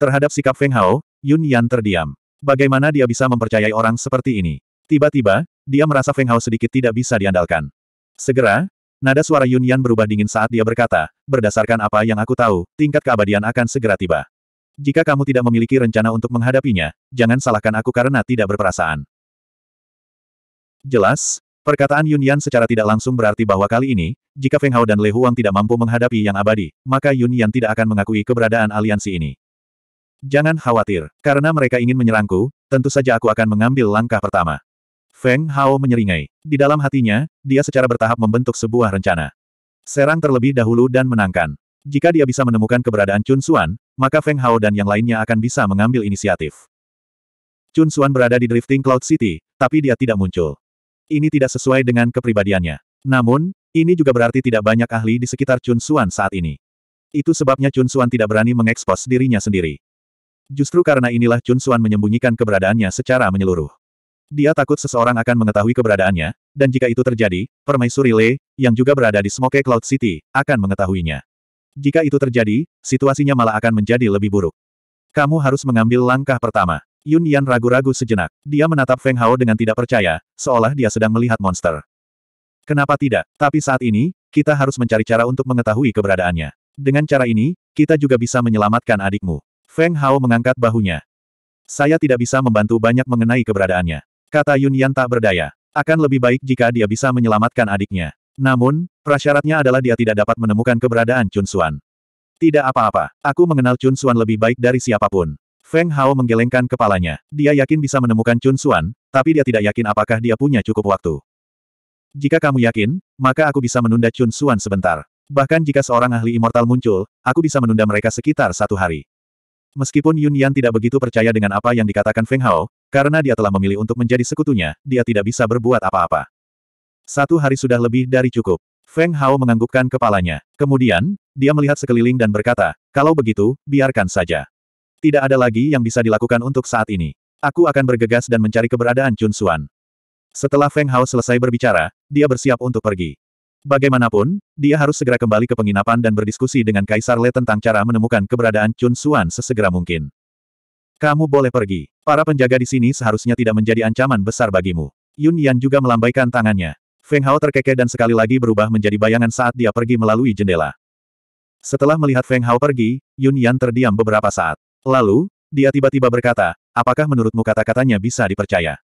Terhadap sikap Feng Hao, Yun Yan terdiam. Bagaimana dia bisa mempercayai orang seperti ini? Tiba-tiba, dia merasa Feng Hao sedikit tidak bisa diandalkan. Segera, nada suara Yun Yan berubah dingin saat dia berkata, berdasarkan apa yang aku tahu, tingkat keabadian akan segera tiba. Jika kamu tidak memiliki rencana untuk menghadapinya, jangan salahkan aku karena tidak berperasaan. Jelas, perkataan Yun Yan secara tidak langsung berarti bahwa kali ini, jika Feng Hao dan Le Huang tidak mampu menghadapi yang abadi, maka Yun Yan tidak akan mengakui keberadaan aliansi ini. Jangan khawatir, karena mereka ingin menyerangku, tentu saja aku akan mengambil langkah pertama. Feng Hao menyeringai. Di dalam hatinya, dia secara bertahap membentuk sebuah rencana. Serang terlebih dahulu dan menangkan. Jika dia bisa menemukan keberadaan Chun Suan, maka Feng Hao dan yang lainnya akan bisa mengambil inisiatif. Chun Xuan berada di drifting Cloud City, tapi dia tidak muncul. Ini tidak sesuai dengan kepribadiannya. Namun, ini juga berarti tidak banyak ahli di sekitar Chun Xuan saat ini. Itu sebabnya Chun Xuan tidak berani mengekspos dirinya sendiri. Justru karena inilah Chun Xuan menyembunyikan keberadaannya secara menyeluruh. Dia takut seseorang akan mengetahui keberadaannya, dan jika itu terjadi, permaisuri Le, yang juga berada di Smoke Cloud City, akan mengetahuinya. Jika itu terjadi, situasinya malah akan menjadi lebih buruk. Kamu harus mengambil langkah pertama. Yun Yan ragu-ragu sejenak. Dia menatap Feng Hao dengan tidak percaya, seolah dia sedang melihat monster. Kenapa tidak? Tapi saat ini, kita harus mencari cara untuk mengetahui keberadaannya. Dengan cara ini, kita juga bisa menyelamatkan adikmu. Feng Hao mengangkat bahunya. Saya tidak bisa membantu banyak mengenai keberadaannya. Kata Yun Yan tak berdaya. Akan lebih baik jika dia bisa menyelamatkan adiknya. Namun, prasyaratnya adalah dia tidak dapat menemukan keberadaan Chun Xuan. Tidak apa-apa, aku mengenal Chun Xuan lebih baik dari siapapun. Feng Hao menggelengkan kepalanya. Dia yakin bisa menemukan Chun Xuan, tapi dia tidak yakin apakah dia punya cukup waktu. Jika kamu yakin, maka aku bisa menunda Chun Xuan sebentar. Bahkan jika seorang ahli immortal muncul, aku bisa menunda mereka sekitar satu hari. Meskipun Yun Yan tidak begitu percaya dengan apa yang dikatakan Feng Hao, karena dia telah memilih untuk menjadi sekutunya, dia tidak bisa berbuat apa-apa. Satu hari sudah lebih dari cukup. Feng Hao menganggukkan kepalanya. Kemudian, dia melihat sekeliling dan berkata, kalau begitu, biarkan saja. Tidak ada lagi yang bisa dilakukan untuk saat ini. Aku akan bergegas dan mencari keberadaan Chun Suan. Setelah Feng Hao selesai berbicara, dia bersiap untuk pergi. Bagaimanapun, dia harus segera kembali ke penginapan dan berdiskusi dengan Kaisar Le tentang cara menemukan keberadaan Chun Suan sesegera mungkin. Kamu boleh pergi. Para penjaga di sini seharusnya tidak menjadi ancaman besar bagimu. Yun Yan juga melambaikan tangannya. Feng Hao terkekeh dan sekali lagi berubah menjadi bayangan saat dia pergi melalui jendela. Setelah melihat Feng Hao pergi, Yun Yan terdiam beberapa saat. Lalu, dia tiba-tiba berkata, apakah menurutmu kata-katanya bisa dipercaya?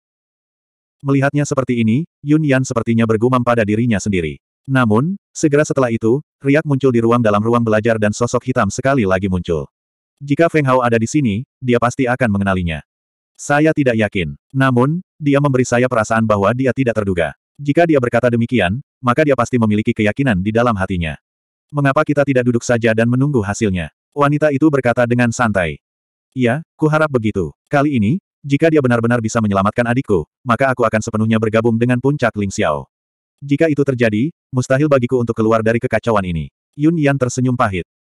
Melihatnya seperti ini, Yun Yan sepertinya bergumam pada dirinya sendiri. Namun, segera setelah itu, riak muncul di ruang dalam ruang belajar dan sosok hitam sekali lagi muncul. Jika Feng Hao ada di sini, dia pasti akan mengenalinya. Saya tidak yakin. Namun, dia memberi saya perasaan bahwa dia tidak terduga. Jika dia berkata demikian, maka dia pasti memiliki keyakinan di dalam hatinya. Mengapa kita tidak duduk saja dan menunggu hasilnya? Wanita itu berkata dengan santai. Iya, harap begitu. Kali ini, jika dia benar-benar bisa menyelamatkan adikku, maka aku akan sepenuhnya bergabung dengan puncak Ling Xiao. Jika itu terjadi, mustahil bagiku untuk keluar dari kekacauan ini. Yun Yan tersenyum pahit.